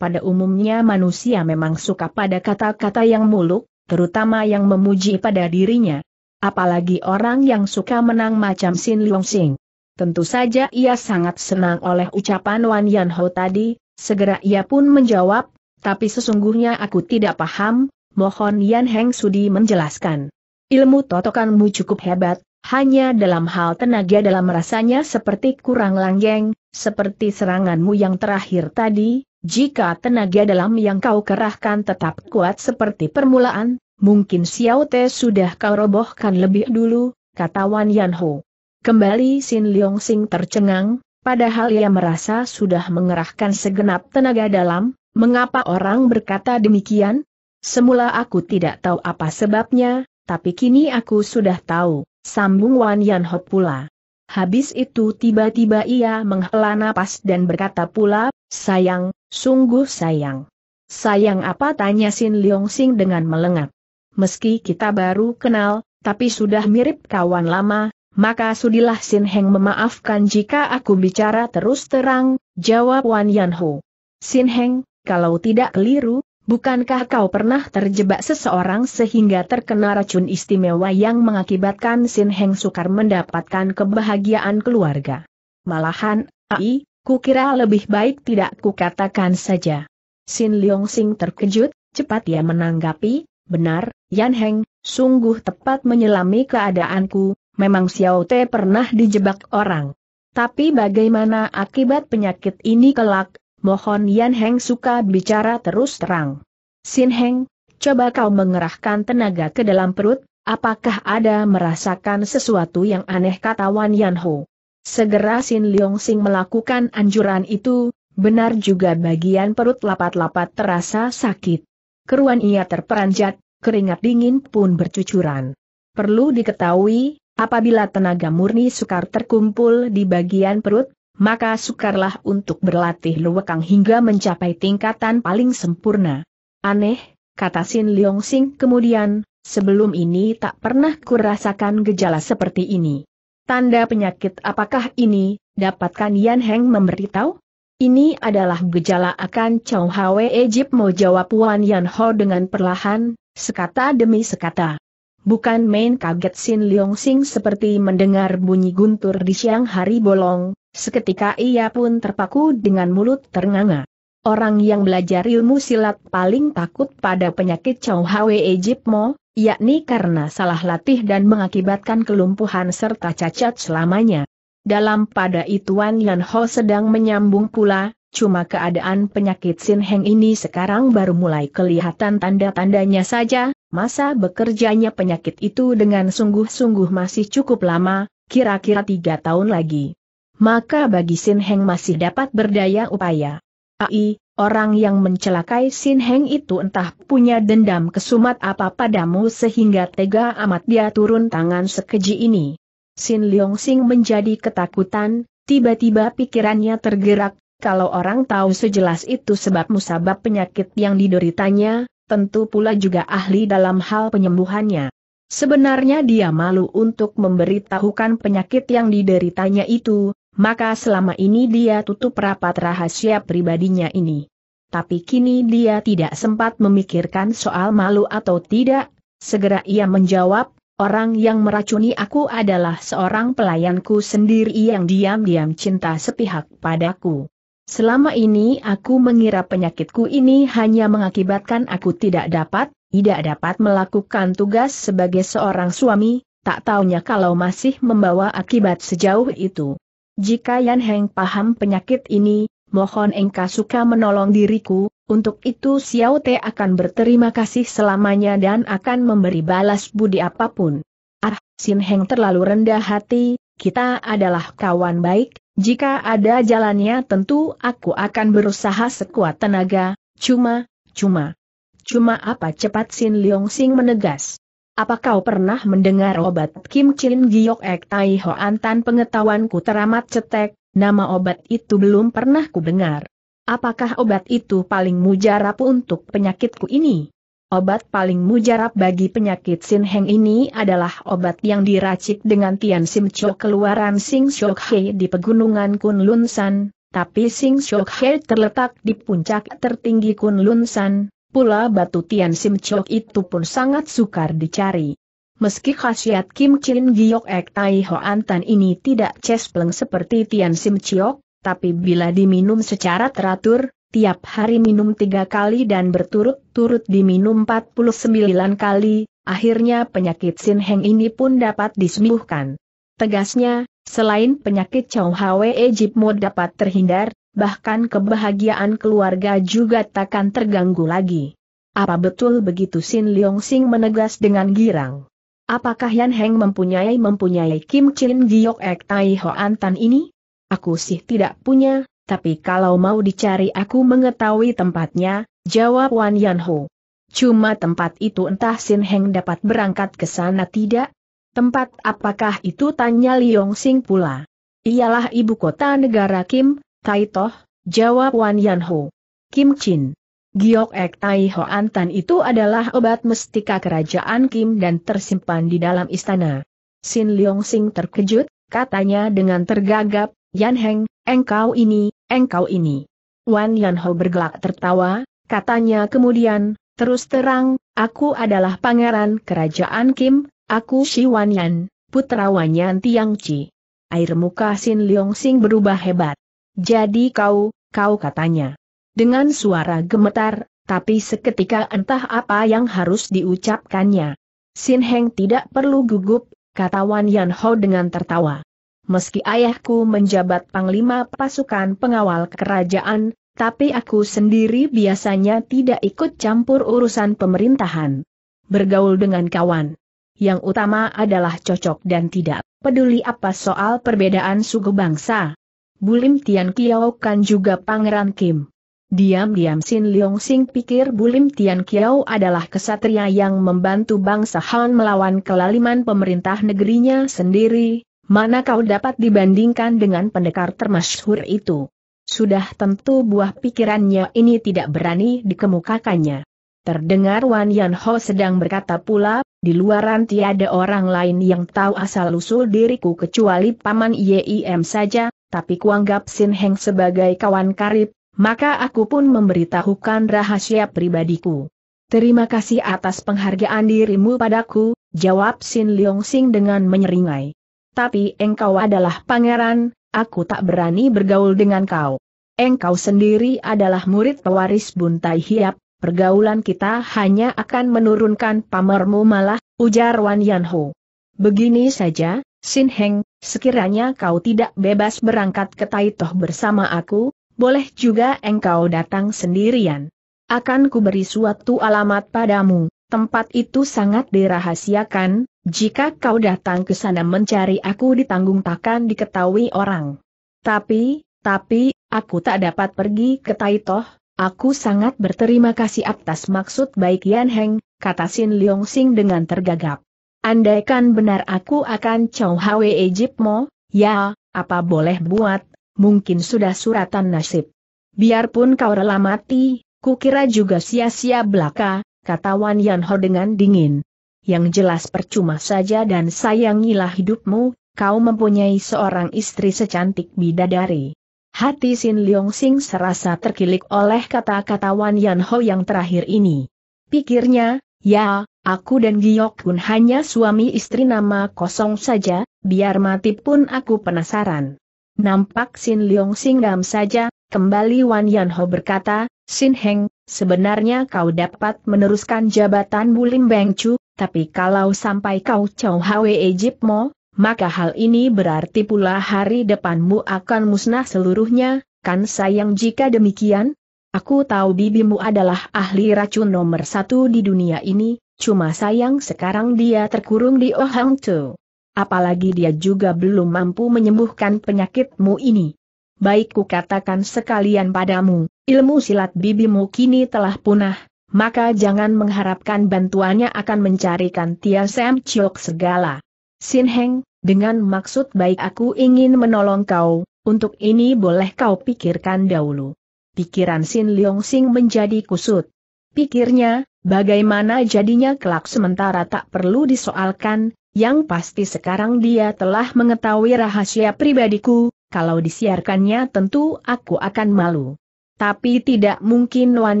Pada umumnya manusia memang suka pada kata-kata yang muluk, terutama yang memuji pada dirinya. Apalagi orang yang suka menang macam Sin Leong Sing. Tentu saja ia sangat senang oleh ucapan Wan Yan Ho tadi, segera ia pun menjawab, tapi sesungguhnya aku tidak paham, mohon Yan Heng Sudi menjelaskan. Ilmu totokanmu cukup hebat, hanya dalam hal tenaga dalam rasanya seperti kurang langgeng, seperti seranganmu yang terakhir tadi, jika tenaga dalam yang kau kerahkan tetap kuat seperti permulaan, Mungkin Xiao Te sudah kau robohkan lebih dulu, kata Wan Yan Ho. Kembali Sin Leong Sing tercengang, padahal ia merasa sudah mengerahkan segenap tenaga dalam, mengapa orang berkata demikian? Semula aku tidak tahu apa sebabnya, tapi kini aku sudah tahu, sambung Wan Yan Ho pula. Habis itu tiba-tiba ia menghela napas dan berkata pula, sayang, sungguh sayang. Sayang apa tanya Sin Leong Sing dengan melengat meski kita baru kenal, tapi sudah mirip kawan lama, maka sudilah Sin Heng memaafkan jika aku bicara terus terang, jawab Wan Yan Ho. Sin Heng, kalau tidak keliru, bukankah kau pernah terjebak seseorang sehingga terkena racun istimewa yang mengakibatkan Sin Heng sukar mendapatkan kebahagiaan keluarga? Malahan, ai, kukira lebih baik tidak kukatakan saja. Sin Leong Sing terkejut, cepat ia menanggapi, Benar, Yan Heng, sungguh tepat menyelami keadaanku, memang Xiao Te pernah dijebak orang. Tapi bagaimana akibat penyakit ini kelak, mohon Yan Heng suka bicara terus terang. Sin Heng, coba kau mengerahkan tenaga ke dalam perut, apakah ada merasakan sesuatu yang aneh kata Wan Yan Ho. Segera Sin Leong Sing melakukan anjuran itu, benar juga bagian perut lapat-lapat terasa sakit. Keruan ia terperanjat, keringat dingin pun bercucuran. Perlu diketahui, apabila tenaga murni sukar terkumpul di bagian perut, maka sukarlah untuk berlatih luwekang hingga mencapai tingkatan paling sempurna. Aneh, kata Sin Leong Sing kemudian, sebelum ini tak pernah kurasakan gejala seperti ini. Tanda penyakit apakah ini, dapatkan Yan Heng memberitahu? Ini adalah gejala akan Chow Hwe Ejip mau jawab Wan Yan Ho dengan perlahan, sekata demi sekata. Bukan main kaget Sin Leong Sing seperti mendengar bunyi guntur di siang hari bolong, seketika ia pun terpaku dengan mulut ternganga. Orang yang belajar ilmu silat paling takut pada penyakit Chow Hwe Ejip Mo, yakni karena salah latih dan mengakibatkan kelumpuhan serta cacat selamanya. Dalam pada Wan Yan Ho sedang menyambung pula, cuma keadaan penyakit Sin Heng ini sekarang baru mulai kelihatan tanda-tandanya saja, masa bekerjanya penyakit itu dengan sungguh-sungguh masih cukup lama, kira-kira tiga tahun lagi. Maka bagi Sin Heng masih dapat berdaya upaya. Ai, orang yang mencelakai Sin Heng itu entah punya dendam kesumat apa padamu sehingga tega amat dia turun tangan sekeji ini. Sin Leong Sing menjadi ketakutan, tiba-tiba pikirannya tergerak, kalau orang tahu sejelas itu sebab musabab penyakit yang dideritanya, tentu pula juga ahli dalam hal penyembuhannya. Sebenarnya dia malu untuk memberitahukan penyakit yang dideritanya itu, maka selama ini dia tutup rapat rahasia pribadinya ini. Tapi kini dia tidak sempat memikirkan soal malu atau tidak, segera ia menjawab, Orang yang meracuni aku adalah seorang pelayanku sendiri yang diam-diam cinta sepihak padaku. Selama ini aku mengira penyakitku ini hanya mengakibatkan aku tidak dapat, tidak dapat melakukan tugas sebagai seorang suami, tak taunya kalau masih membawa akibat sejauh itu. Jika Yan Heng paham penyakit ini, mohon engkau suka menolong diriku, untuk itu Xiao Te akan berterima kasih selamanya dan akan memberi balas budi apapun. Ah, Sin Heng terlalu rendah hati, kita adalah kawan baik, jika ada jalannya tentu aku akan berusaha sekuat tenaga, cuma, cuma. Cuma apa cepat Sin Leong Sing menegas. Apa kau pernah mendengar obat Kim Chin Giok Ek Tai Hoan Tan pengetahuanku teramat cetek, nama obat itu belum pernah ku dengar. Apakah obat itu paling mujarab untuk penyakitku ini? Obat paling mujarab bagi penyakit Sin Heng ini adalah obat yang diracik dengan Tian Sim Cho keluaran Sing Shok He di pegunungan Lun San, tapi Sing Shok He terletak di puncak tertinggi Lun San, pula batu Tian Sim Chok itu pun sangat sukar dicari. Meski khasiat Kim Chin Giok Ek Tai Ho Antan ini tidak cespleng seperti Tian Sim Chok, tapi bila diminum secara teratur, tiap hari minum tiga kali dan berturut-turut diminum 49 kali, akhirnya penyakit Sin Heng ini pun dapat disembuhkan. Tegasnya, selain penyakit Chow Hwe Mo dapat terhindar, bahkan kebahagiaan keluarga juga takkan terganggu lagi. Apa betul begitu Sin Leong Sing menegas dengan girang? Apakah Yan Heng mempunyai mempunyai Kim Chin Giok Ek Tai Hoan Tan ini? Aku sih tidak punya, tapi kalau mau dicari aku mengetahui tempatnya, jawab Wan Yanho. Cuma tempat itu entah Sin Heng dapat berangkat ke sana tidak? Tempat apakah itu tanya Liong Sing pula. Ialah ibu kota negara Kim, Toh, jawab Wan Yanho. Kim Chin. Giok Ek Tai Hoan Tan itu adalah obat mestika kerajaan Kim dan tersimpan di dalam istana. Sin Leong Sing terkejut, katanya dengan tergagap, Yan Heng, engkau ini, engkau ini. Wan Yan Ho bergelak tertawa, katanya kemudian, terus terang, aku adalah pangeran kerajaan Kim, aku Shi Wan Yan, putra Wan Yan Tiang Chi. Air muka Sin Leong Sing berubah hebat. Jadi kau, kau katanya. Dengan suara gemetar, tapi seketika entah apa yang harus diucapkannya. Sin Heng tidak perlu gugup, kata Wan Yan Ho dengan tertawa meski ayahku menjabat panglima pasukan pengawal kerajaan, tapi aku sendiri biasanya tidak ikut campur urusan pemerintahan. Bergaul dengan kawan. Yang utama adalah cocok dan tidak peduli apa soal perbedaan suku bangsa. Bulim Tian Kiao kan juga Pangeran Kim. Diam-diam Sin Leong Sing pikir Bulim Tian Kiao adalah kesatria yang membantu bangsa Han melawan kelaliman pemerintah negerinya sendiri, Mana kau dapat dibandingkan dengan pendekar termasyhur itu? Sudah tentu buah pikirannya ini tidak berani dikemukakannya. Terdengar Wan Yan Ho sedang berkata pula, di luaran tiada orang lain yang tahu asal-usul diriku kecuali Paman Yim saja, tapi kuanggap Sin Heng sebagai kawan karib, maka aku pun memberitahukan rahasia pribadiku. Terima kasih atas penghargaan dirimu padaku, jawab Sin Leong Sing dengan menyeringai tapi engkau adalah pangeran, aku tak berani bergaul dengan kau. Engkau sendiri adalah murid pewaris Buntai Hiap, pergaulan kita hanya akan menurunkan pamermu malah, ujar Wan Yanho. Begini saja, Sin Heng, sekiranya kau tidak bebas berangkat ke Taitoh bersama aku, boleh juga engkau datang sendirian. Akan kuberi suatu alamat padamu, tempat itu sangat dirahasiakan, jika kau datang ke sana mencari aku ditanggung takkan diketahui orang. Tapi, tapi, aku tak dapat pergi ke Taitoh, aku sangat berterima kasih atas maksud baik Yan Heng, kata Sin Leong Sing dengan tergagap. Andaikan benar aku akan Chow Hwe Mo, ya, apa boleh buat, mungkin sudah suratan nasib. Biarpun kau rela mati, kukira juga sia-sia belaka, kata Wan Yan Ho dengan dingin yang jelas percuma saja dan sayangilah hidupmu, kau mempunyai seorang istri secantik bidadari. Hati Sin Leong Sing serasa terkilik oleh kata-kata Wan Yan Ho yang terakhir ini. Pikirnya, ya, aku dan Giyok pun hanya suami istri nama kosong saja, biar mati pun aku penasaran. Nampak Sin Leong dam saja, kembali Wan Yan Ho berkata, Sin Heng, Sebenarnya kau dapat meneruskan jabatan Bulim Beng tapi kalau sampai kau Chow Hwe Ejipmo, maka hal ini berarti pula hari depanmu akan musnah seluruhnya, kan sayang jika demikian? Aku tahu bibimu adalah ahli racun nomor satu di dunia ini, cuma sayang sekarang dia terkurung di Ohang Hang Tu. Apalagi dia juga belum mampu menyembuhkan penyakitmu ini. Baik katakan sekalian padamu, ilmu silat bibimu kini telah punah, maka jangan mengharapkan bantuannya akan mencarikan Tia Sam Chok segala. Sin Heng, dengan maksud baik aku ingin menolong kau, untuk ini boleh kau pikirkan dahulu. Pikiran Sin Leong Sing menjadi kusut. Pikirnya, bagaimana jadinya kelak sementara tak perlu disoalkan, yang pasti sekarang dia telah mengetahui rahasia pribadiku, kalau disiarkannya tentu aku akan malu. Tapi tidak mungkin Wan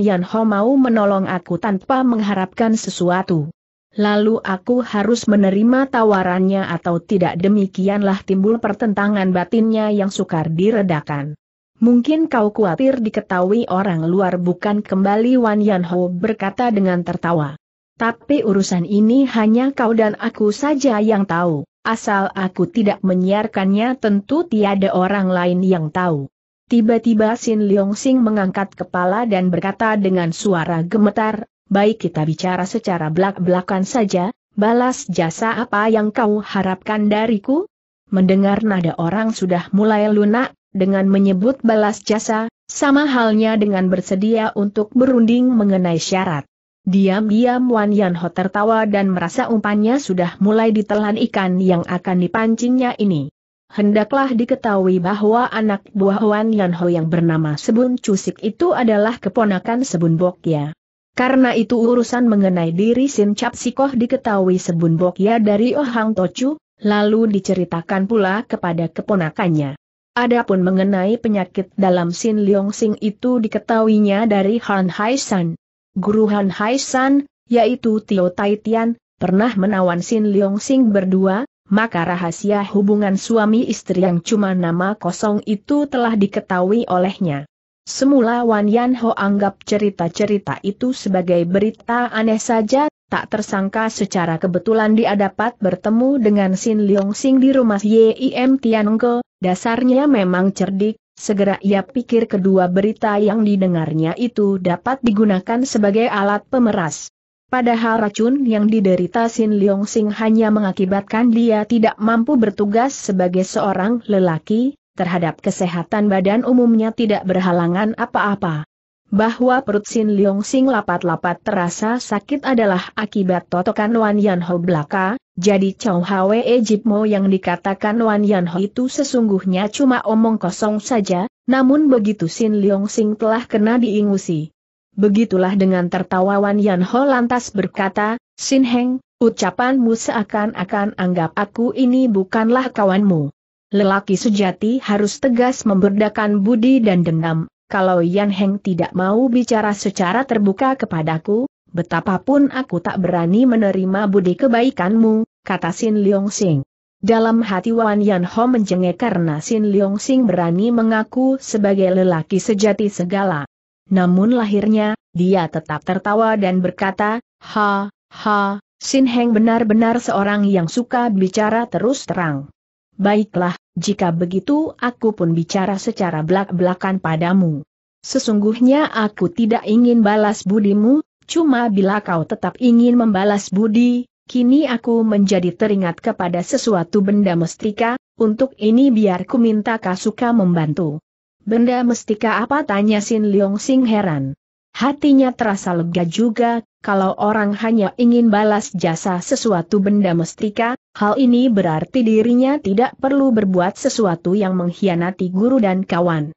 Yan Ho mau menolong aku tanpa mengharapkan sesuatu. Lalu aku harus menerima tawarannya atau tidak demikianlah timbul pertentangan batinnya yang sukar diredakan. Mungkin kau khawatir diketahui orang luar bukan kembali Wan Yan Ho berkata dengan tertawa. Tapi urusan ini hanya kau dan aku saja yang tahu, asal aku tidak menyiarkannya tentu tiada orang lain yang tahu. Tiba-tiba Sin Leong Sing mengangkat kepala dan berkata dengan suara gemetar, baik kita bicara secara belak-belakan saja, balas jasa apa yang kau harapkan dariku? Mendengar nada orang sudah mulai lunak, dengan menyebut balas jasa, sama halnya dengan bersedia untuk berunding mengenai syarat. Diam-diam Wan Yan Ho tertawa dan merasa umpannya sudah mulai ditelan ikan yang akan dipancingnya ini. Hendaklah diketahui bahwa anak buah Wan Yanho yang bernama Sebun Cusik itu adalah keponakan Sebun Bokya. Karena itu urusan mengenai diri Sin Cap diketahui Sebun Bokya dari Ohang Hang Tochu, lalu diceritakan pula kepada keponakannya. Adapun mengenai penyakit dalam Sin Leong Sing itu diketahuinya dari Han Hai San. Guru Han Hai San, yaitu Tio Tai Tian, pernah menawan Sin Leong Sing berdua, maka rahasia hubungan suami istri yang cuma nama kosong itu telah diketahui olehnya. Semula Wan Yan Ho anggap cerita-cerita itu sebagai berita aneh saja, tak tersangka secara kebetulan dia dapat bertemu dengan Sin Leong Sing di rumah YIM Tianengke, dasarnya memang cerdik, segera ia pikir kedua berita yang didengarnya itu dapat digunakan sebagai alat pemeras. Padahal racun yang diderita Sin Leong Sing hanya mengakibatkan dia tidak mampu bertugas sebagai seorang lelaki, terhadap kesehatan badan umumnya tidak berhalangan apa-apa. Bahwa perut Sin Leong Sing lapat-lapat terasa sakit adalah akibat totokan Wan Yan Ho belaka, jadi Chow Hwe Ejipmo yang dikatakan Wan Yan Ho itu sesungguhnya cuma omong kosong saja, namun begitu Sin Leong Sing telah kena diingusi Begitulah dengan tertawa Wan Yan Ho lantas berkata, Sin Heng, ucapanmu seakan-akan anggap aku ini bukanlah kawanmu. Lelaki sejati harus tegas memberdakan budi dan dendam, kalau Yan Heng tidak mau bicara secara terbuka kepadaku, betapapun aku tak berani menerima budi kebaikanmu, kata Sin Leong Sing. Dalam hati Wan Yan Ho menjengek karena Sin Leong Sing berani mengaku sebagai lelaki sejati segala. Namun lahirnya, dia tetap tertawa dan berkata, Ha, ha, Sin Heng benar-benar seorang yang suka bicara terus terang. Baiklah, jika begitu aku pun bicara secara belak-belakan padamu. Sesungguhnya aku tidak ingin balas budimu, cuma bila kau tetap ingin membalas budi, kini aku menjadi teringat kepada sesuatu benda mestika, untuk ini biar ku minta Kasuka membantu. Benda mestika apa tanya Sin Leong Sing heran. Hatinya terasa lega juga, kalau orang hanya ingin balas jasa sesuatu benda mestika, hal ini berarti dirinya tidak perlu berbuat sesuatu yang mengkhianati guru dan kawan.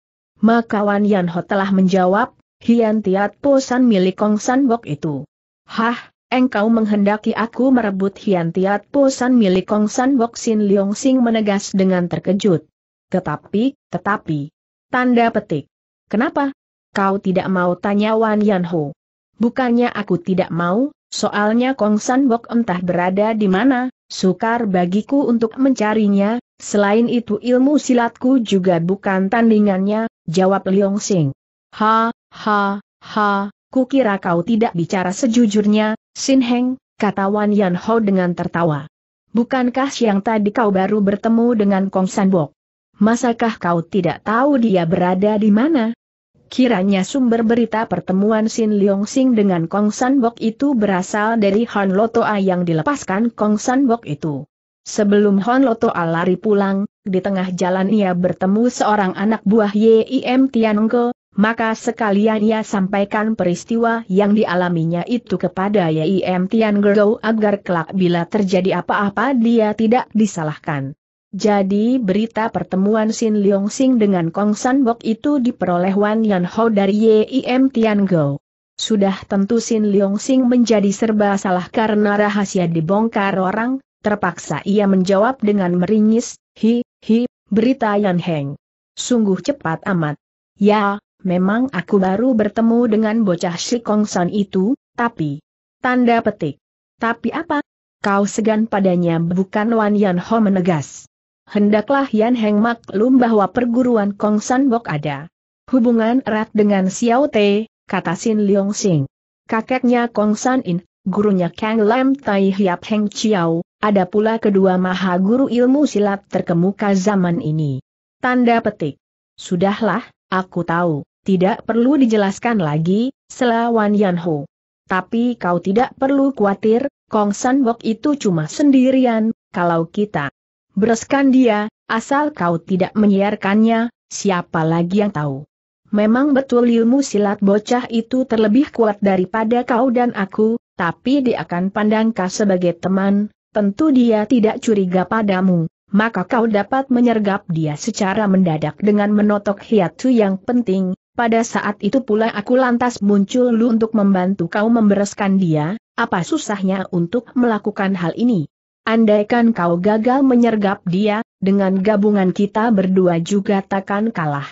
Makawan Yan Ho telah menjawab, Hian Tiat Posan milik Kong San Bok itu. Hah, engkau menghendaki aku merebut Hian Tiat Posan milik Kong San Bok Sin Leong Sing menegas dengan terkejut. Tetapi, tetapi, Tanda petik. Kenapa? Kau tidak mau tanya Wan Yanho. Bukannya aku tidak mau, soalnya Kong San Bok entah berada di mana, sukar bagiku untuk mencarinya, selain itu ilmu silatku juga bukan tandingannya, jawab Liong Sing. Ha, ha, ha, kukira kau tidak bicara sejujurnya, Sin Heng, kata Wan Yanho dengan tertawa. Bukankah siang tadi kau baru bertemu dengan Kong Sanbok? Masakah kau tidak tahu dia berada di mana? Kiranya sumber berita pertemuan Sin Leong Sing dengan Kong San Bok itu berasal dari Hon Lotoa yang dilepaskan Kong San Bok itu. Sebelum Hon Lotoa lari pulang, di tengah jalan ia bertemu seorang anak buah Yim Tianongko, maka sekalian ia sampaikan peristiwa yang dialaminya itu kepada Yim Tianongko agar kelak bila terjadi apa-apa dia tidak disalahkan. Jadi berita pertemuan Sin Leong Sing dengan Kong San Bok itu diperoleh Wan Yan Ho dari Yim Tian Go. Sudah tentu Sin Leong Sing menjadi serba salah karena rahasia dibongkar orang, terpaksa ia menjawab dengan meringis, hi, hi, berita Yan Heng. Sungguh cepat amat. Ya, memang aku baru bertemu dengan bocah si Kong San itu, tapi... Tanda petik. Tapi apa? Kau segan padanya bukan Wan Yan Ho menegas hendaklah Yan Heng maklum bahwa perguruan Kong San Bok ada hubungan erat dengan Xiao Te, kata Sin Leong Sing. Kakeknya Kong San In, gurunya Kang Lam Tai Hiap Heng Chiao, ada pula kedua maha guru ilmu silat terkemuka zaman ini. Tanda petik. Sudahlah, aku tahu, tidak perlu dijelaskan lagi, selawan Yan Ho. Tapi kau tidak perlu khawatir, Kong San Bok itu cuma sendirian, kalau kita Bereskan dia, asal kau tidak menyiarkannya, siapa lagi yang tahu. Memang betul ilmu silat bocah itu terlebih kuat daripada kau dan aku, tapi dia akan pandang kau sebagai teman, tentu dia tidak curiga padamu, maka kau dapat menyergap dia secara mendadak dengan menotok hiatu yang penting, pada saat itu pula aku lantas muncul lu untuk membantu kau membereskan dia, apa susahnya untuk melakukan hal ini? Andaikan kau gagal menyergap dia, dengan gabungan kita berdua juga takkan kalah.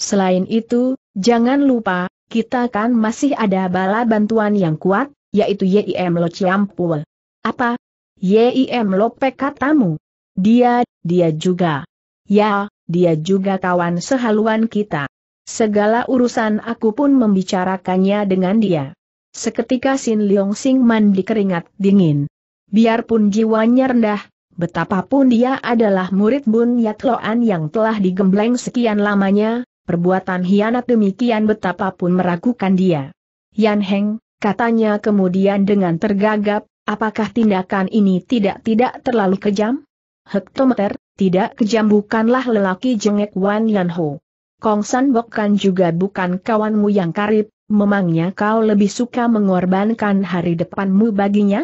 Selain itu, jangan lupa, kita kan masih ada bala bantuan yang kuat, yaitu YIM Lo Ciampul. Apa? YIM Lope katamu? Dia, dia juga. Ya, dia juga kawan sehaluan kita. Segala urusan aku pun membicarakannya dengan dia. Seketika Sin Leong Sing mandi keringat dingin. Biarpun jiwanya rendah, betapapun dia adalah murid Bun Yatloan yang telah digembleng sekian lamanya, perbuatan hianat demikian betapapun meragukan dia. Yan Heng, katanya kemudian dengan tergagap, apakah tindakan ini tidak-tidak terlalu kejam? Hektometer, tidak kejam bukanlah lelaki jengek Wan Yan Ho. Kong San Bok kan juga bukan kawanmu yang karib, memangnya kau lebih suka mengorbankan hari depanmu baginya?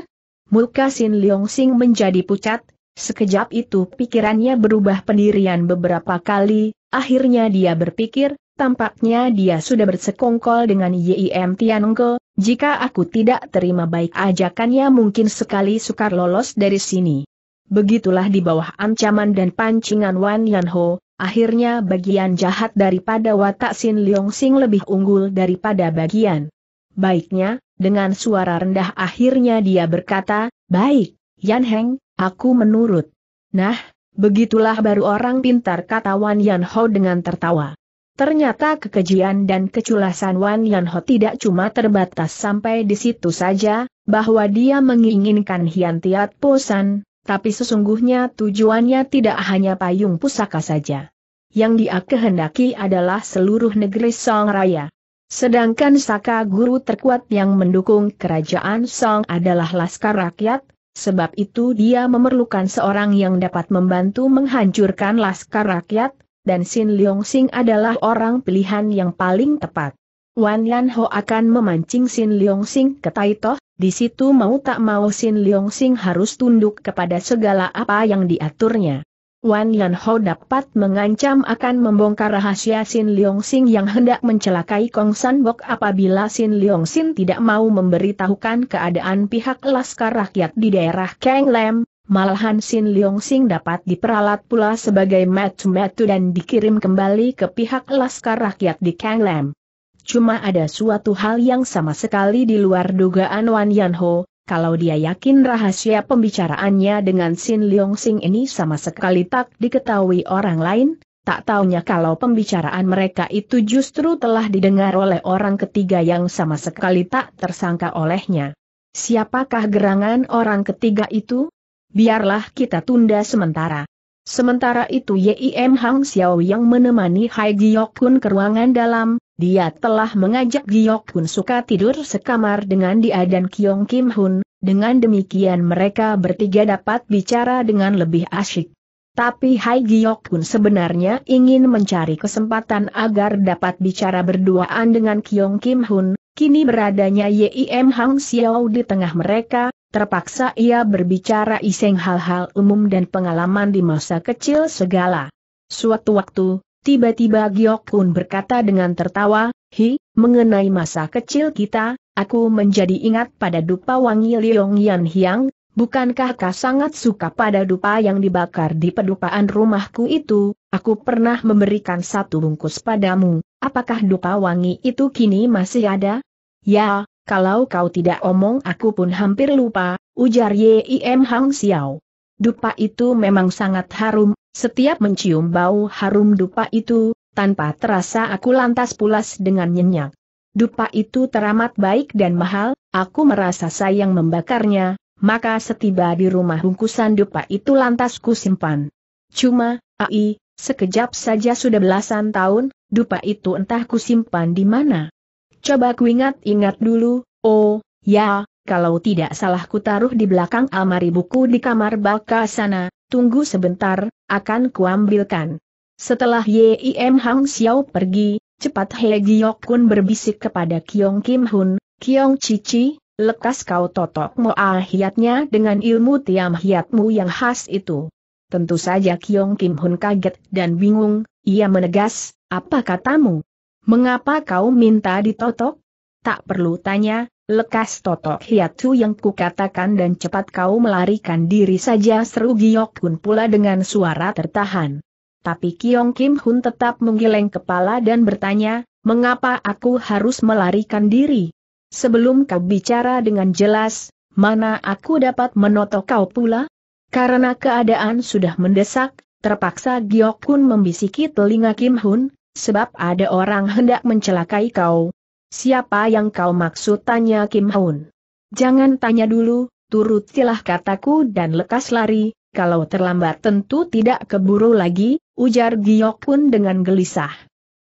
Muka Sin Leong Sing menjadi pucat, sekejap itu pikirannya berubah pendirian beberapa kali, akhirnya dia berpikir, tampaknya dia sudah bersekongkol dengan YIM Tianengke, jika aku tidak terima baik ajakannya mungkin sekali sukar lolos dari sini. Begitulah di bawah ancaman dan pancingan Wan Yan akhirnya bagian jahat daripada watak Sin Leong Sing lebih unggul daripada bagian. Baiknya, dengan suara rendah akhirnya dia berkata, Baik, Yan Heng, aku menurut. Nah, begitulah baru orang pintar kata Wan Yan Ho dengan tertawa. Ternyata kekejian dan keculasan Wan Yan Ho tidak cuma terbatas sampai di situ saja, bahwa dia menginginkan Hian Tiat Posan, tapi sesungguhnya tujuannya tidak hanya payung pusaka saja. Yang dia kehendaki adalah seluruh negeri Song Raya. Sedangkan Saka Guru terkuat yang mendukung kerajaan Song adalah Laskar Rakyat, sebab itu dia memerlukan seorang yang dapat membantu menghancurkan Laskar Rakyat, dan Sin Leong Sing adalah orang pilihan yang paling tepat. Wan Yan Ho akan memancing Sin Leong Sing ke Taito, di situ mau tak mau Sin Leong Sing harus tunduk kepada segala apa yang diaturnya. Wan Yan Ho dapat mengancam akan membongkar rahasia Sin Leong Sing yang hendak mencelakai Kong San Bok apabila Sin Leong Sing tidak mau memberitahukan keadaan pihak laskar rakyat di daerah Kang Lam, malahan Sin Leong Sing dapat diperalat pula sebagai metu-metu dan dikirim kembali ke pihak laskar rakyat di Kang Lam. Cuma ada suatu hal yang sama sekali di luar dugaan Wan Yan Ho, kalau dia yakin rahasia pembicaraannya dengan Sin Leong Sing ini sama sekali tak diketahui orang lain, tak taunya kalau pembicaraan mereka itu justru telah didengar oleh orang ketiga yang sama sekali tak tersangka olehnya. Siapakah gerangan orang ketiga itu? Biarlah kita tunda sementara. Sementara itu Yim Hang Xiao yang menemani Hai Giok Kun ke ruangan dalam, dia telah mengajak Giok Kun suka tidur sekamar dengan dia dan Kiong Kim Hun, dengan demikian mereka bertiga dapat bicara dengan lebih asyik. Tapi Hai Giok Kun sebenarnya ingin mencari kesempatan agar dapat bicara berduaan dengan Kiong Kim Hun, Kini beradanya Yim Hang Xiao di tengah mereka, terpaksa ia berbicara iseng hal-hal umum dan pengalaman di masa kecil segala. Suatu waktu, tiba-tiba Giok Kun berkata dengan tertawa, Hi, mengenai masa kecil kita, aku menjadi ingat pada dupa wangi Leong Yan Hiang, bukankah kau sangat suka pada dupa yang dibakar di pedupaan rumahku itu, aku pernah memberikan satu bungkus padamu, Apakah dupa wangi itu kini masih ada? Ya, kalau kau tidak omong aku pun hampir lupa, ujar Yim Hang Xiao. Dupa itu memang sangat harum, setiap mencium bau harum dupa itu, tanpa terasa aku lantas pulas dengan nyenyak. Dupa itu teramat baik dan mahal, aku merasa sayang membakarnya, maka setiba di rumah bungkusan dupa itu lantas ku simpan. Cuma, ai, Sekejap saja sudah belasan tahun, dupa itu entah kusimpan di mana. Coba kuingat ingat dulu, oh, ya, kalau tidak salah ku taruh di belakang almari buku di kamar baka sana, tunggu sebentar, akan kuambilkan. Setelah Yim Hang Xiao pergi, cepat He Giok Kun berbisik kepada Kiong Kim Hun, Kiong Cici, lekas kau totok hiatnya dengan ilmu tiam hiatmu yang khas itu. Tentu saja Kiong Kim Hun kaget dan bingung, ia menegas, apa katamu? Mengapa kau minta ditotok? Tak perlu tanya, lekas totok hiatu yang kukatakan dan cepat kau melarikan diri saja seru Giok Hun pula dengan suara tertahan. Tapi Kiong Kim Hun tetap menggeleng kepala dan bertanya, mengapa aku harus melarikan diri? Sebelum kau bicara dengan jelas, mana aku dapat menotok kau pula? Karena keadaan sudah mendesak, terpaksa Giok Kun membisiki telinga Kim Hun, sebab ada orang hendak mencelakai kau. Siapa yang kau maksud tanya Kim Hun? Jangan tanya dulu, turutilah kataku dan lekas lari, kalau terlambat tentu tidak keburu lagi, ujar Giok Kun dengan gelisah.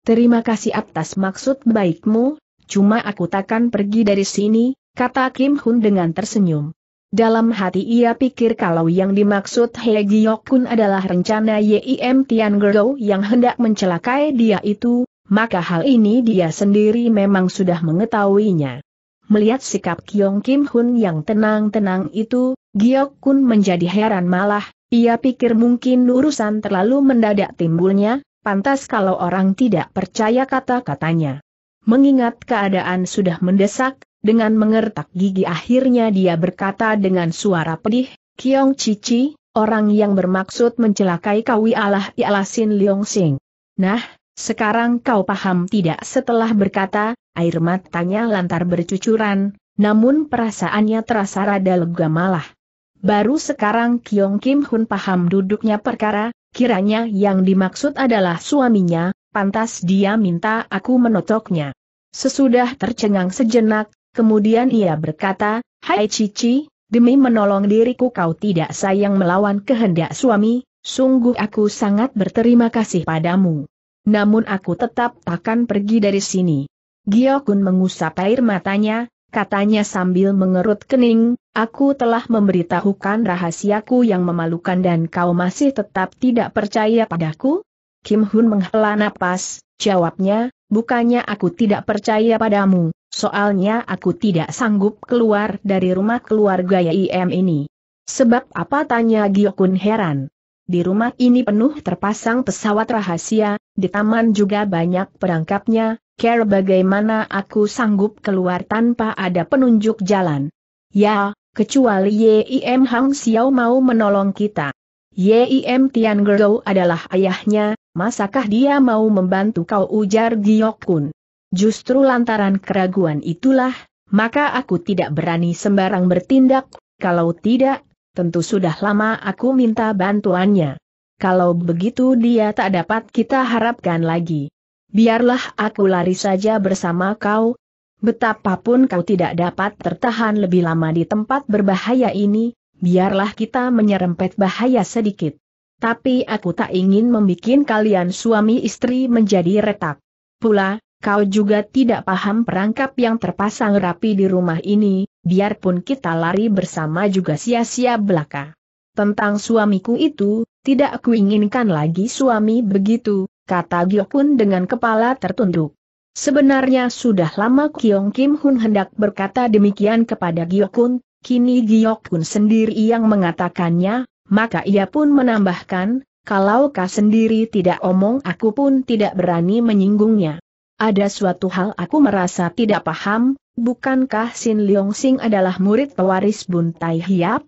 Terima kasih atas maksud baikmu, cuma aku takkan pergi dari sini, kata Kim Hun dengan tersenyum. Dalam hati ia pikir kalau yang dimaksud He Giokun adalah rencana Yim Tian Gerdo yang hendak mencelakai dia itu, maka hal ini dia sendiri memang sudah mengetahuinya. Melihat sikap Kyong Kim Hun yang tenang-tenang itu, Giok menjadi heran malah, ia pikir mungkin urusan terlalu mendadak timbulnya, pantas kalau orang tidak percaya kata-katanya. Mengingat keadaan sudah mendesak, dengan mengertak gigi akhirnya dia berkata dengan suara pedih, Kiong Cici, orang yang bermaksud mencelakai kau Allah ialah Sin Leong Sing. Nah, sekarang kau paham tidak setelah berkata, air matanya lantar bercucuran, namun perasaannya terasa rada lega malah. Baru sekarang Kiong Kim Hun paham duduknya perkara, kiranya yang dimaksud adalah suaminya, pantas dia minta aku menotoknya. Sesudah tercengang sejenak, Kemudian ia berkata, Hai Cici, demi menolong diriku kau tidak sayang melawan kehendak suami, sungguh aku sangat berterima kasih padamu. Namun aku tetap akan pergi dari sini. Giokun mengusap air matanya, katanya sambil mengerut kening, aku telah memberitahukan rahasiaku yang memalukan dan kau masih tetap tidak percaya padaku? Kim Hun menghela napas, jawabnya, bukannya aku tidak percaya padamu, Soalnya aku tidak sanggup keluar dari rumah keluarga YIM ini. Sebab apa tanya Giokun heran. Di rumah ini penuh terpasang pesawat rahasia, di taman juga banyak perangkapnya, care bagaimana aku sanggup keluar tanpa ada penunjuk jalan. Ya, kecuali YIM Hang Xiao mau menolong kita. YIM Tian Gerou adalah ayahnya, masakah dia mau membantu kau ujar Giokun? Justru lantaran keraguan itulah, maka aku tidak berani sembarang bertindak, kalau tidak, tentu sudah lama aku minta bantuannya. Kalau begitu dia tak dapat kita harapkan lagi. Biarlah aku lari saja bersama kau, betapapun kau tidak dapat tertahan lebih lama di tempat berbahaya ini, biarlah kita menyerempet bahaya sedikit. Tapi aku tak ingin membuat kalian suami istri menjadi retak. Pula, Kau juga tidak paham perangkap yang terpasang rapi di rumah ini, biarpun kita lari bersama juga sia-sia belaka. Tentang suamiku itu, tidak kuinginkan lagi suami begitu, kata pun dengan kepala tertunduk. Sebenarnya sudah lama Kyong Kim Hun hendak berkata demikian kepada Gyokun, kini Gyokun sendiri yang mengatakannya, maka ia pun menambahkan, kalau kau sendiri tidak omong aku pun tidak berani menyinggungnya. Ada suatu hal aku merasa tidak paham, bukankah Sin Leong Sing adalah murid pewaris Bun Tai Hiap?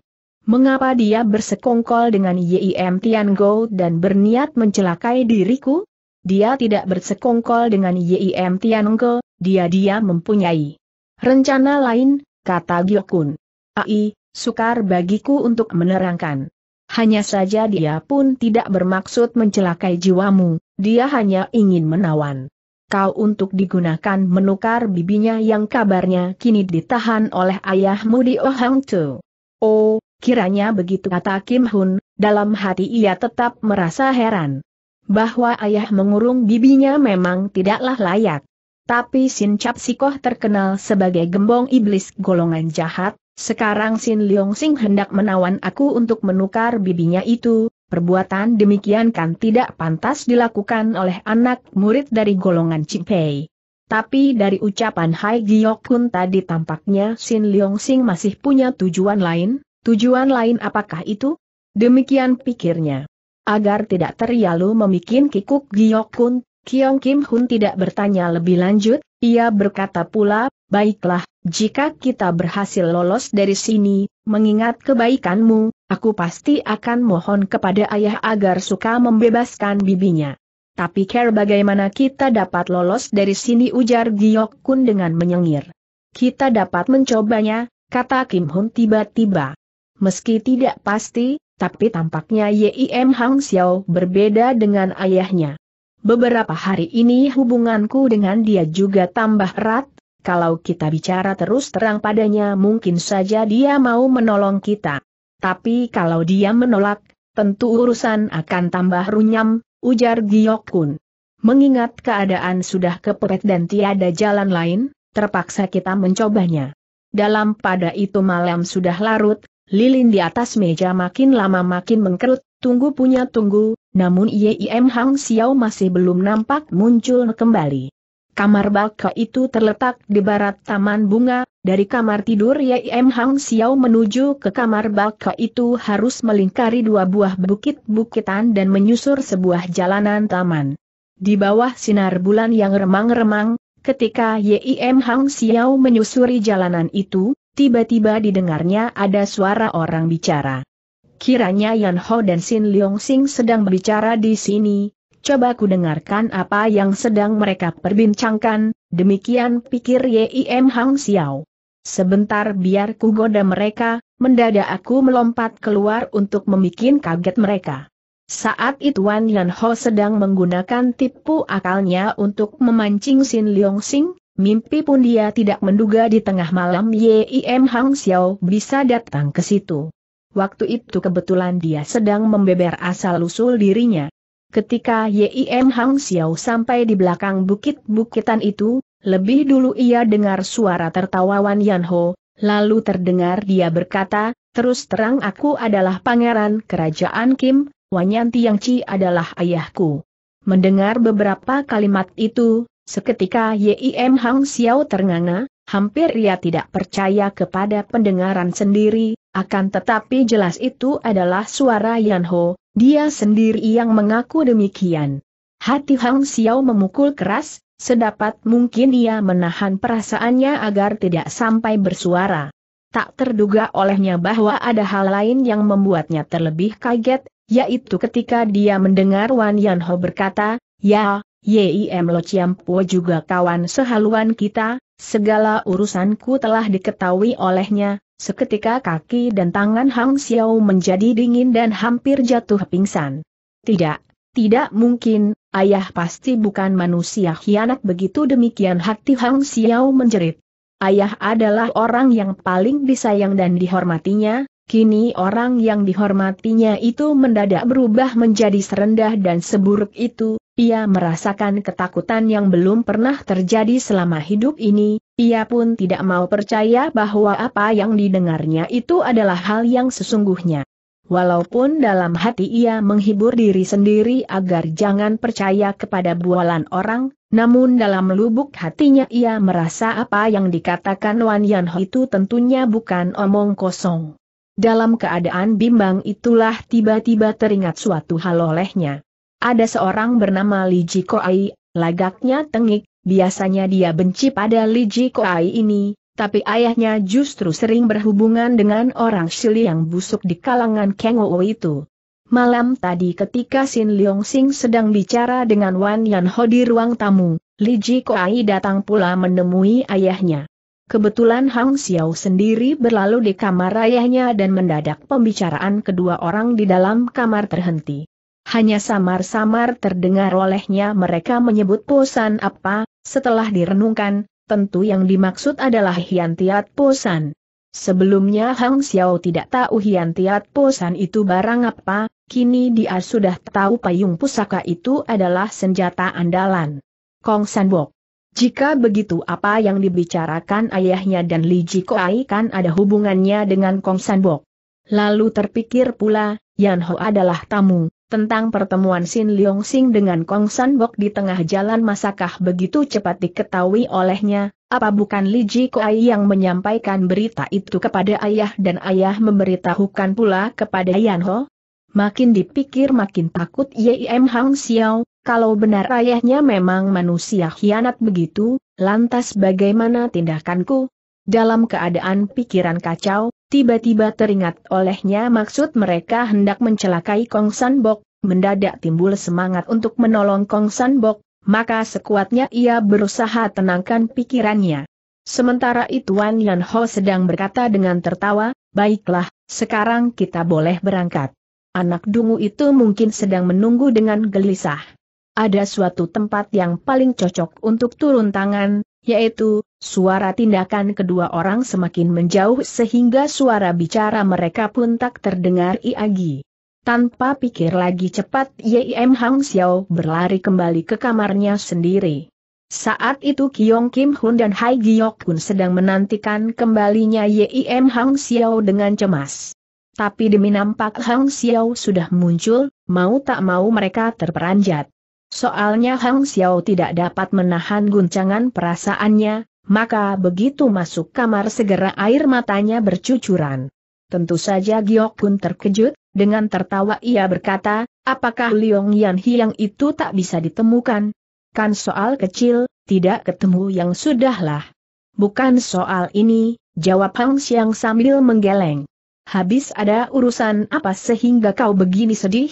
Mengapa dia bersekongkol dengan Yim Tian Go dan berniat mencelakai diriku? Dia tidak bersekongkol dengan Yim Tian Go, dia-dia mempunyai rencana lain, kata Gyokun. Ai, sukar bagiku untuk menerangkan. Hanya saja dia pun tidak bermaksud mencelakai jiwamu, dia hanya ingin menawan kau untuk digunakan menukar bibinya yang kabarnya kini ditahan oleh ayahmu di Ohang Tu. Oh, kiranya begitu kata Kim Hun, dalam hati ia tetap merasa heran. Bahwa ayah mengurung bibinya memang tidaklah layak. Tapi Sin Cap Sikoh terkenal sebagai gembong iblis golongan jahat, sekarang Sin Leong Sing hendak menawan aku untuk menukar bibinya itu, perbuatan demikian kan tidak pantas dilakukan oleh anak murid dari golongan Cipei. Tapi dari ucapan Hai Giokun tadi tampaknya Sin Leong Sing masih punya tujuan lain, tujuan lain apakah itu? Demikian pikirnya. Agar tidak terlalu memikin kikuk Giokun, Kiong Kim Hun tidak bertanya lebih lanjut, ia berkata pula, baiklah, jika kita berhasil lolos dari sini, mengingat kebaikanmu, aku pasti akan mohon kepada ayah agar suka membebaskan bibinya. Tapi care bagaimana kita dapat lolos dari sini ujar Giok Kun dengan menyengir. Kita dapat mencobanya, kata Kim Hun tiba-tiba. Meski tidak pasti, tapi tampaknya Yim Hang Xiao berbeda dengan ayahnya. Beberapa hari ini hubunganku dengan dia juga tambah erat, kalau kita bicara terus terang padanya mungkin saja dia mau menolong kita. Tapi kalau dia menolak, tentu urusan akan tambah runyam, ujar Giyok Kun. Mengingat keadaan sudah kepepet dan tiada jalan lain, terpaksa kita mencobanya. Dalam pada itu malam sudah larut, lilin di atas meja makin lama makin mengkerut, tunggu punya tunggu, namun Yim Hang Xiao masih belum nampak muncul kembali. Kamar balko itu terletak di barat Taman Bunga, dari kamar tidur Yim Hang Xiao menuju ke kamar balko itu harus melingkari dua buah bukit-bukitan dan menyusur sebuah jalanan taman. Di bawah sinar bulan yang remang-remang, ketika Yim Hang Xiao menyusuri jalanan itu, tiba-tiba didengarnya ada suara orang bicara. Kiranya Yan Ho dan Sin Leong Sing sedang berbicara di sini, coba ku dengarkan apa yang sedang mereka perbincangkan, demikian pikir Yim Hang Xiao. Sebentar biar ku goda mereka, mendadak aku melompat keluar untuk membuat kaget mereka. Saat itu Wan Yan Ho sedang menggunakan tipu akalnya untuk memancing Sin Leong Sing, mimpi pun dia tidak menduga di tengah malam Yim Hang Xiao bisa datang ke situ. Waktu itu kebetulan dia sedang membeber asal-usul dirinya. Ketika Yim Hang Xiao sampai di belakang bukit-bukitan itu, lebih dulu ia dengar suara tertawa Wan Yan Ho, lalu terdengar dia berkata, terus terang aku adalah pangeran kerajaan Kim, Wan Yan Tiang Chi adalah ayahku. Mendengar beberapa kalimat itu, seketika Yim Hang Xiao ternganga, hampir ia tidak percaya kepada pendengaran sendiri, akan tetapi jelas itu adalah suara Yan Ho, dia sendiri yang mengaku demikian. Hati Hang Xiao memukul keras, sedapat mungkin ia menahan perasaannya agar tidak sampai bersuara. Tak terduga olehnya bahwa ada hal lain yang membuatnya terlebih kaget, yaitu ketika dia mendengar Wan Yan Ho berkata, Ya, YIM Lo Chiampo juga kawan sehaluan kita, segala urusanku telah diketahui olehnya, Seketika kaki dan tangan Hang Xiao menjadi dingin dan hampir jatuh pingsan. Tidak, tidak mungkin, ayah pasti bukan manusia hianat begitu demikian hati Hang Xiao menjerit. Ayah adalah orang yang paling disayang dan dihormatinya, kini orang yang dihormatinya itu mendadak berubah menjadi serendah dan seburuk itu, ia merasakan ketakutan yang belum pernah terjadi selama hidup ini, ia pun tidak mau percaya bahwa apa yang didengarnya itu adalah hal yang sesungguhnya. Walaupun dalam hati ia menghibur diri sendiri agar jangan percaya kepada bualan orang, namun dalam lubuk hatinya ia merasa apa yang dikatakan Wan Yan itu tentunya bukan omong kosong. Dalam keadaan bimbang itulah tiba-tiba teringat suatu hal olehnya. Ada seorang bernama Li Koai, lagaknya tengik, biasanya dia benci pada Li Koai ini, tapi ayahnya justru sering berhubungan dengan orang Shili yang busuk di kalangan Kengo itu. Malam tadi ketika Sin Leong Sing sedang bicara dengan Wan Yan Ho di ruang tamu, Li Ji Koai datang pula menemui ayahnya. Kebetulan Hang Xiao sendiri berlalu di kamar ayahnya dan mendadak pembicaraan kedua orang di dalam kamar terhenti hanya samar-samar terdengar olehnya mereka menyebut Posan apa, setelah direnungkan, tentu yang dimaksud adalah hiantiat Posan. Sebelumnya Hang Xiao tidak tahu hiantiat Posan itu barang apa, kini dia sudah tahu payung pusaka itu adalah senjata andalan. Kong sanbo Jika begitu apa yang dibicarakan ayahnya dan Li Koai kan ada hubungannya dengan Kong sanbo Lalu terpikir pula, Yan Ho adalah tamu, tentang pertemuan Sin Leong Sing dengan Kong San Bok di tengah jalan masakah begitu cepat diketahui olehnya, apa bukan Li Ji Kuai yang menyampaikan berita itu kepada ayah dan ayah memberitahukan pula kepada Yan Ho? Makin dipikir makin takut Yim Hang Xiao, kalau benar ayahnya memang manusia khianat begitu, lantas bagaimana tindakanku? Dalam keadaan pikiran kacau, Tiba-tiba teringat olehnya maksud mereka hendak mencelakai Kong San Bok, mendadak timbul semangat untuk menolong Kong San Bok, maka sekuatnya ia berusaha tenangkan pikirannya. Sementara itu Wan Yan Ho sedang berkata dengan tertawa, baiklah, sekarang kita boleh berangkat. Anak dungu itu mungkin sedang menunggu dengan gelisah. Ada suatu tempat yang paling cocok untuk turun tangan, yaitu, suara tindakan kedua orang semakin menjauh sehingga suara bicara mereka pun tak terdengar lagi. Tanpa pikir lagi cepat Yim Hang Xiao berlari kembali ke kamarnya sendiri. Saat itu Kiong Kim Hun dan Hai Giok Kun sedang menantikan kembalinya Yim Hang Xiao dengan cemas. Tapi demi nampak Hang Xiao sudah muncul, mau tak mau mereka terperanjat. Soalnya Hang Xiao tidak dapat menahan guncangan perasaannya, maka begitu masuk kamar segera air matanya bercucuran. Tentu saja Giok Kun terkejut, dengan tertawa ia berkata, apakah Liong Yan Hiang itu tak bisa ditemukan? Kan soal kecil, tidak ketemu yang sudahlah. Bukan soal ini, jawab Hang Xiang sambil menggeleng. Habis ada urusan apa sehingga kau begini sedih?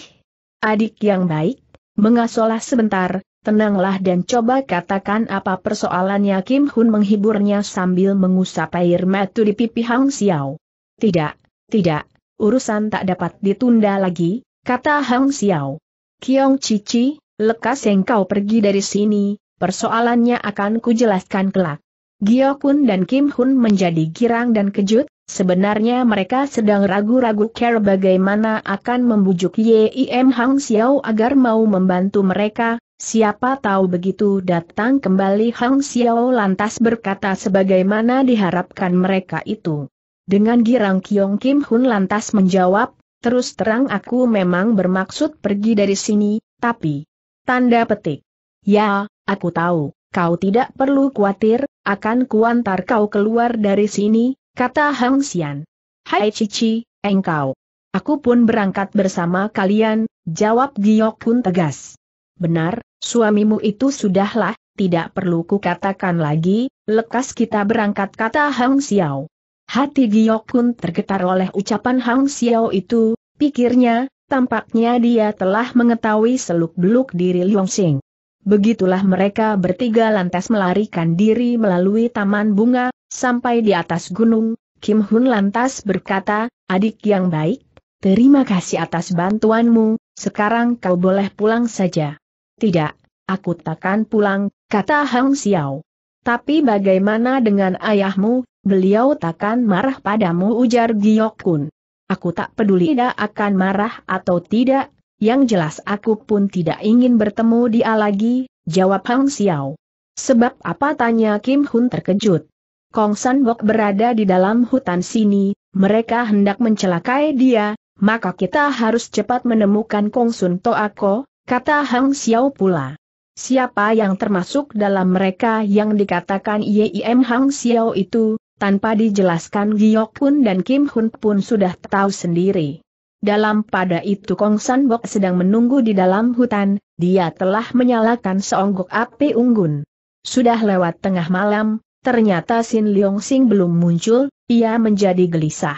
Adik yang baik? Mengasolah sebentar, tenanglah dan coba katakan apa persoalannya Kim Hun menghiburnya sambil mengusap air mata di pipi Hang Xiao. Tidak, tidak, urusan tak dapat ditunda lagi, kata Hang Xiao. Kiong Cici, lekas engkau pergi dari sini, persoalannya akan kujelaskan kelak. Giokun dan Kim Hun menjadi girang dan kejut, sebenarnya mereka sedang ragu-ragu care bagaimana akan membujuk Yim Hang Xiao agar mau membantu mereka, siapa tahu begitu datang kembali Hang Xiao lantas berkata sebagaimana diharapkan mereka itu. Dengan girang Kiong Kim Hun lantas menjawab, terus terang aku memang bermaksud pergi dari sini, tapi... Tanda petik. Ya, aku tahu kau tidak perlu khawatir, akan kuantar kau keluar dari sini, kata Hang Xian. Hai Cici, engkau. Aku pun berangkat bersama kalian, jawab Giok pun tegas. Benar, suamimu itu sudahlah, tidak perlu kukatakan lagi, lekas kita berangkat kata Hang Xiao. Hati Giok pun tergetar oleh ucapan Hang Xiao itu, pikirnya, tampaknya dia telah mengetahui seluk-beluk diri Liong Xing. Begitulah mereka bertiga lantas melarikan diri melalui taman bunga, sampai di atas gunung, Kim Hun lantas berkata, adik yang baik, terima kasih atas bantuanmu, sekarang kau boleh pulang saja. Tidak, aku takkan pulang, kata Hang Xiao. Tapi bagaimana dengan ayahmu, beliau takkan marah padamu ujar Giyok Kun. Aku tak peduli dia akan marah atau tidak, yang jelas aku pun tidak ingin bertemu dia lagi, jawab Hang Xiao. Sebab apa tanya Kim Hun terkejut. Kong San Bok berada di dalam hutan sini, mereka hendak mencelakai dia, maka kita harus cepat menemukan Kong Sun Ako, kata Hang Xiao pula. Siapa yang termasuk dalam mereka yang dikatakan Yim Hang Xiao itu, tanpa dijelaskan Giok Hun dan Kim Hun pun sudah tahu sendiri. Dalam pada itu Kong San Bok sedang menunggu di dalam hutan, dia telah menyalakan seonggok api unggun. Sudah lewat tengah malam, ternyata Sin Leong Sing belum muncul, ia menjadi gelisah.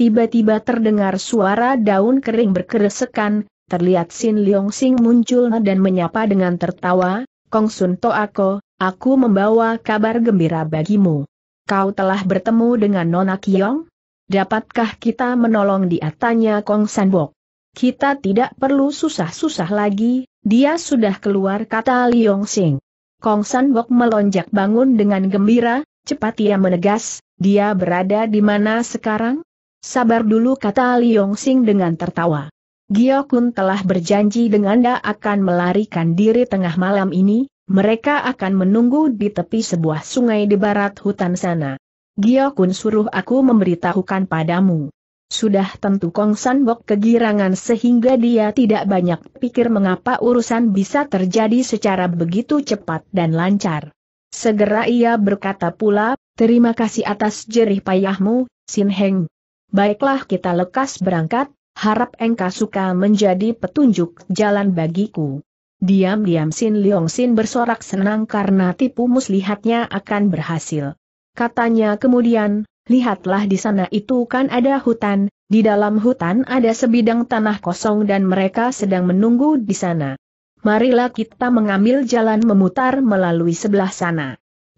Tiba-tiba terdengar suara daun kering berkeresekan, terlihat Sin Leong Sing muncul dan menyapa dengan tertawa, Kong Sun Ako, aku membawa kabar gembira bagimu. Kau telah bertemu dengan Nona Kiong? Dapatkah kita menolong dia tanya Kong Sanbok? Kita tidak perlu susah-susah lagi, dia sudah keluar kata Liong Sing. Kong Sanbok melonjak bangun dengan gembira, cepat ia menegas, dia berada di mana sekarang? Sabar dulu kata Liong Sing dengan tertawa. Giokun telah berjanji dengan dia akan melarikan diri tengah malam ini, mereka akan menunggu di tepi sebuah sungai di barat hutan sana. Gia Kun suruh aku memberitahukan padamu. Sudah tentu Kong San Bok kegirangan sehingga dia tidak banyak pikir mengapa urusan bisa terjadi secara begitu cepat dan lancar. Segera ia berkata pula, terima kasih atas jerih payahmu, Sin Heng. Baiklah kita lekas berangkat, harap engkau suka menjadi petunjuk jalan bagiku. Diam-diam Sin Leong Sin bersorak senang karena tipu muslihatnya akan berhasil. Katanya kemudian, lihatlah di sana itu kan ada hutan, di dalam hutan ada sebidang tanah kosong dan mereka sedang menunggu di sana. Marilah kita mengambil jalan memutar melalui sebelah sana.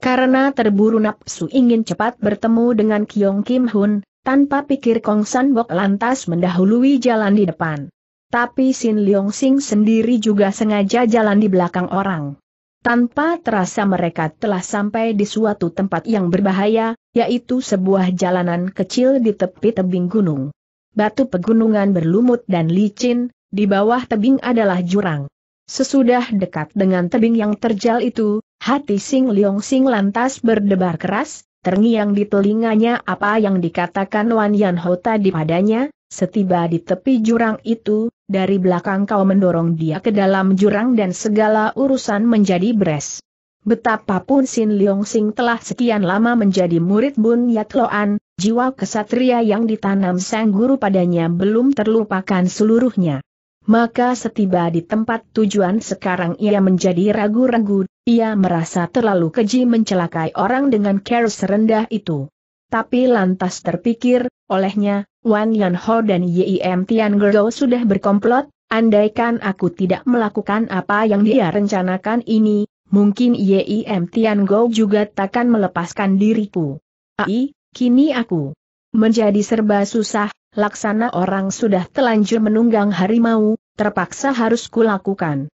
Karena terburu nafsu ingin cepat bertemu dengan Kyong Kim Hun, tanpa pikir Kong San Bok lantas mendahului jalan di depan. Tapi Sin Leong Sing sendiri juga sengaja jalan di belakang orang. Tanpa terasa mereka telah sampai di suatu tempat yang berbahaya, yaitu sebuah jalanan kecil di tepi tebing gunung. Batu pegunungan berlumut dan licin, di bawah tebing adalah jurang. Sesudah dekat dengan tebing yang terjal itu, hati Sing Leong Sing lantas berdebar keras, terngiang di telinganya apa yang dikatakan Wan Yan Ho tadi padanya, Setiba di tepi jurang itu, dari belakang kau mendorong dia ke dalam jurang dan segala urusan menjadi beres. Betapapun Sin Leong Sing telah sekian lama menjadi murid Bun Yat Loan, jiwa kesatria yang ditanam sang guru padanya belum terlupakan seluruhnya. Maka setiba di tempat tujuan sekarang ia menjadi ragu-ragu, ia merasa terlalu keji mencelakai orang dengan care serendah itu. Tapi lantas terpikir, olehnya, Wan Yan Ho dan Yim Tian Gerou sudah berkomplot, andaikan aku tidak melakukan apa yang dia rencanakan ini, mungkin Yim Tian Gerou juga takkan melepaskan diriku. Ai, kini aku menjadi serba susah, laksana orang sudah telanjur menunggang harimau, terpaksa harus kulakukan.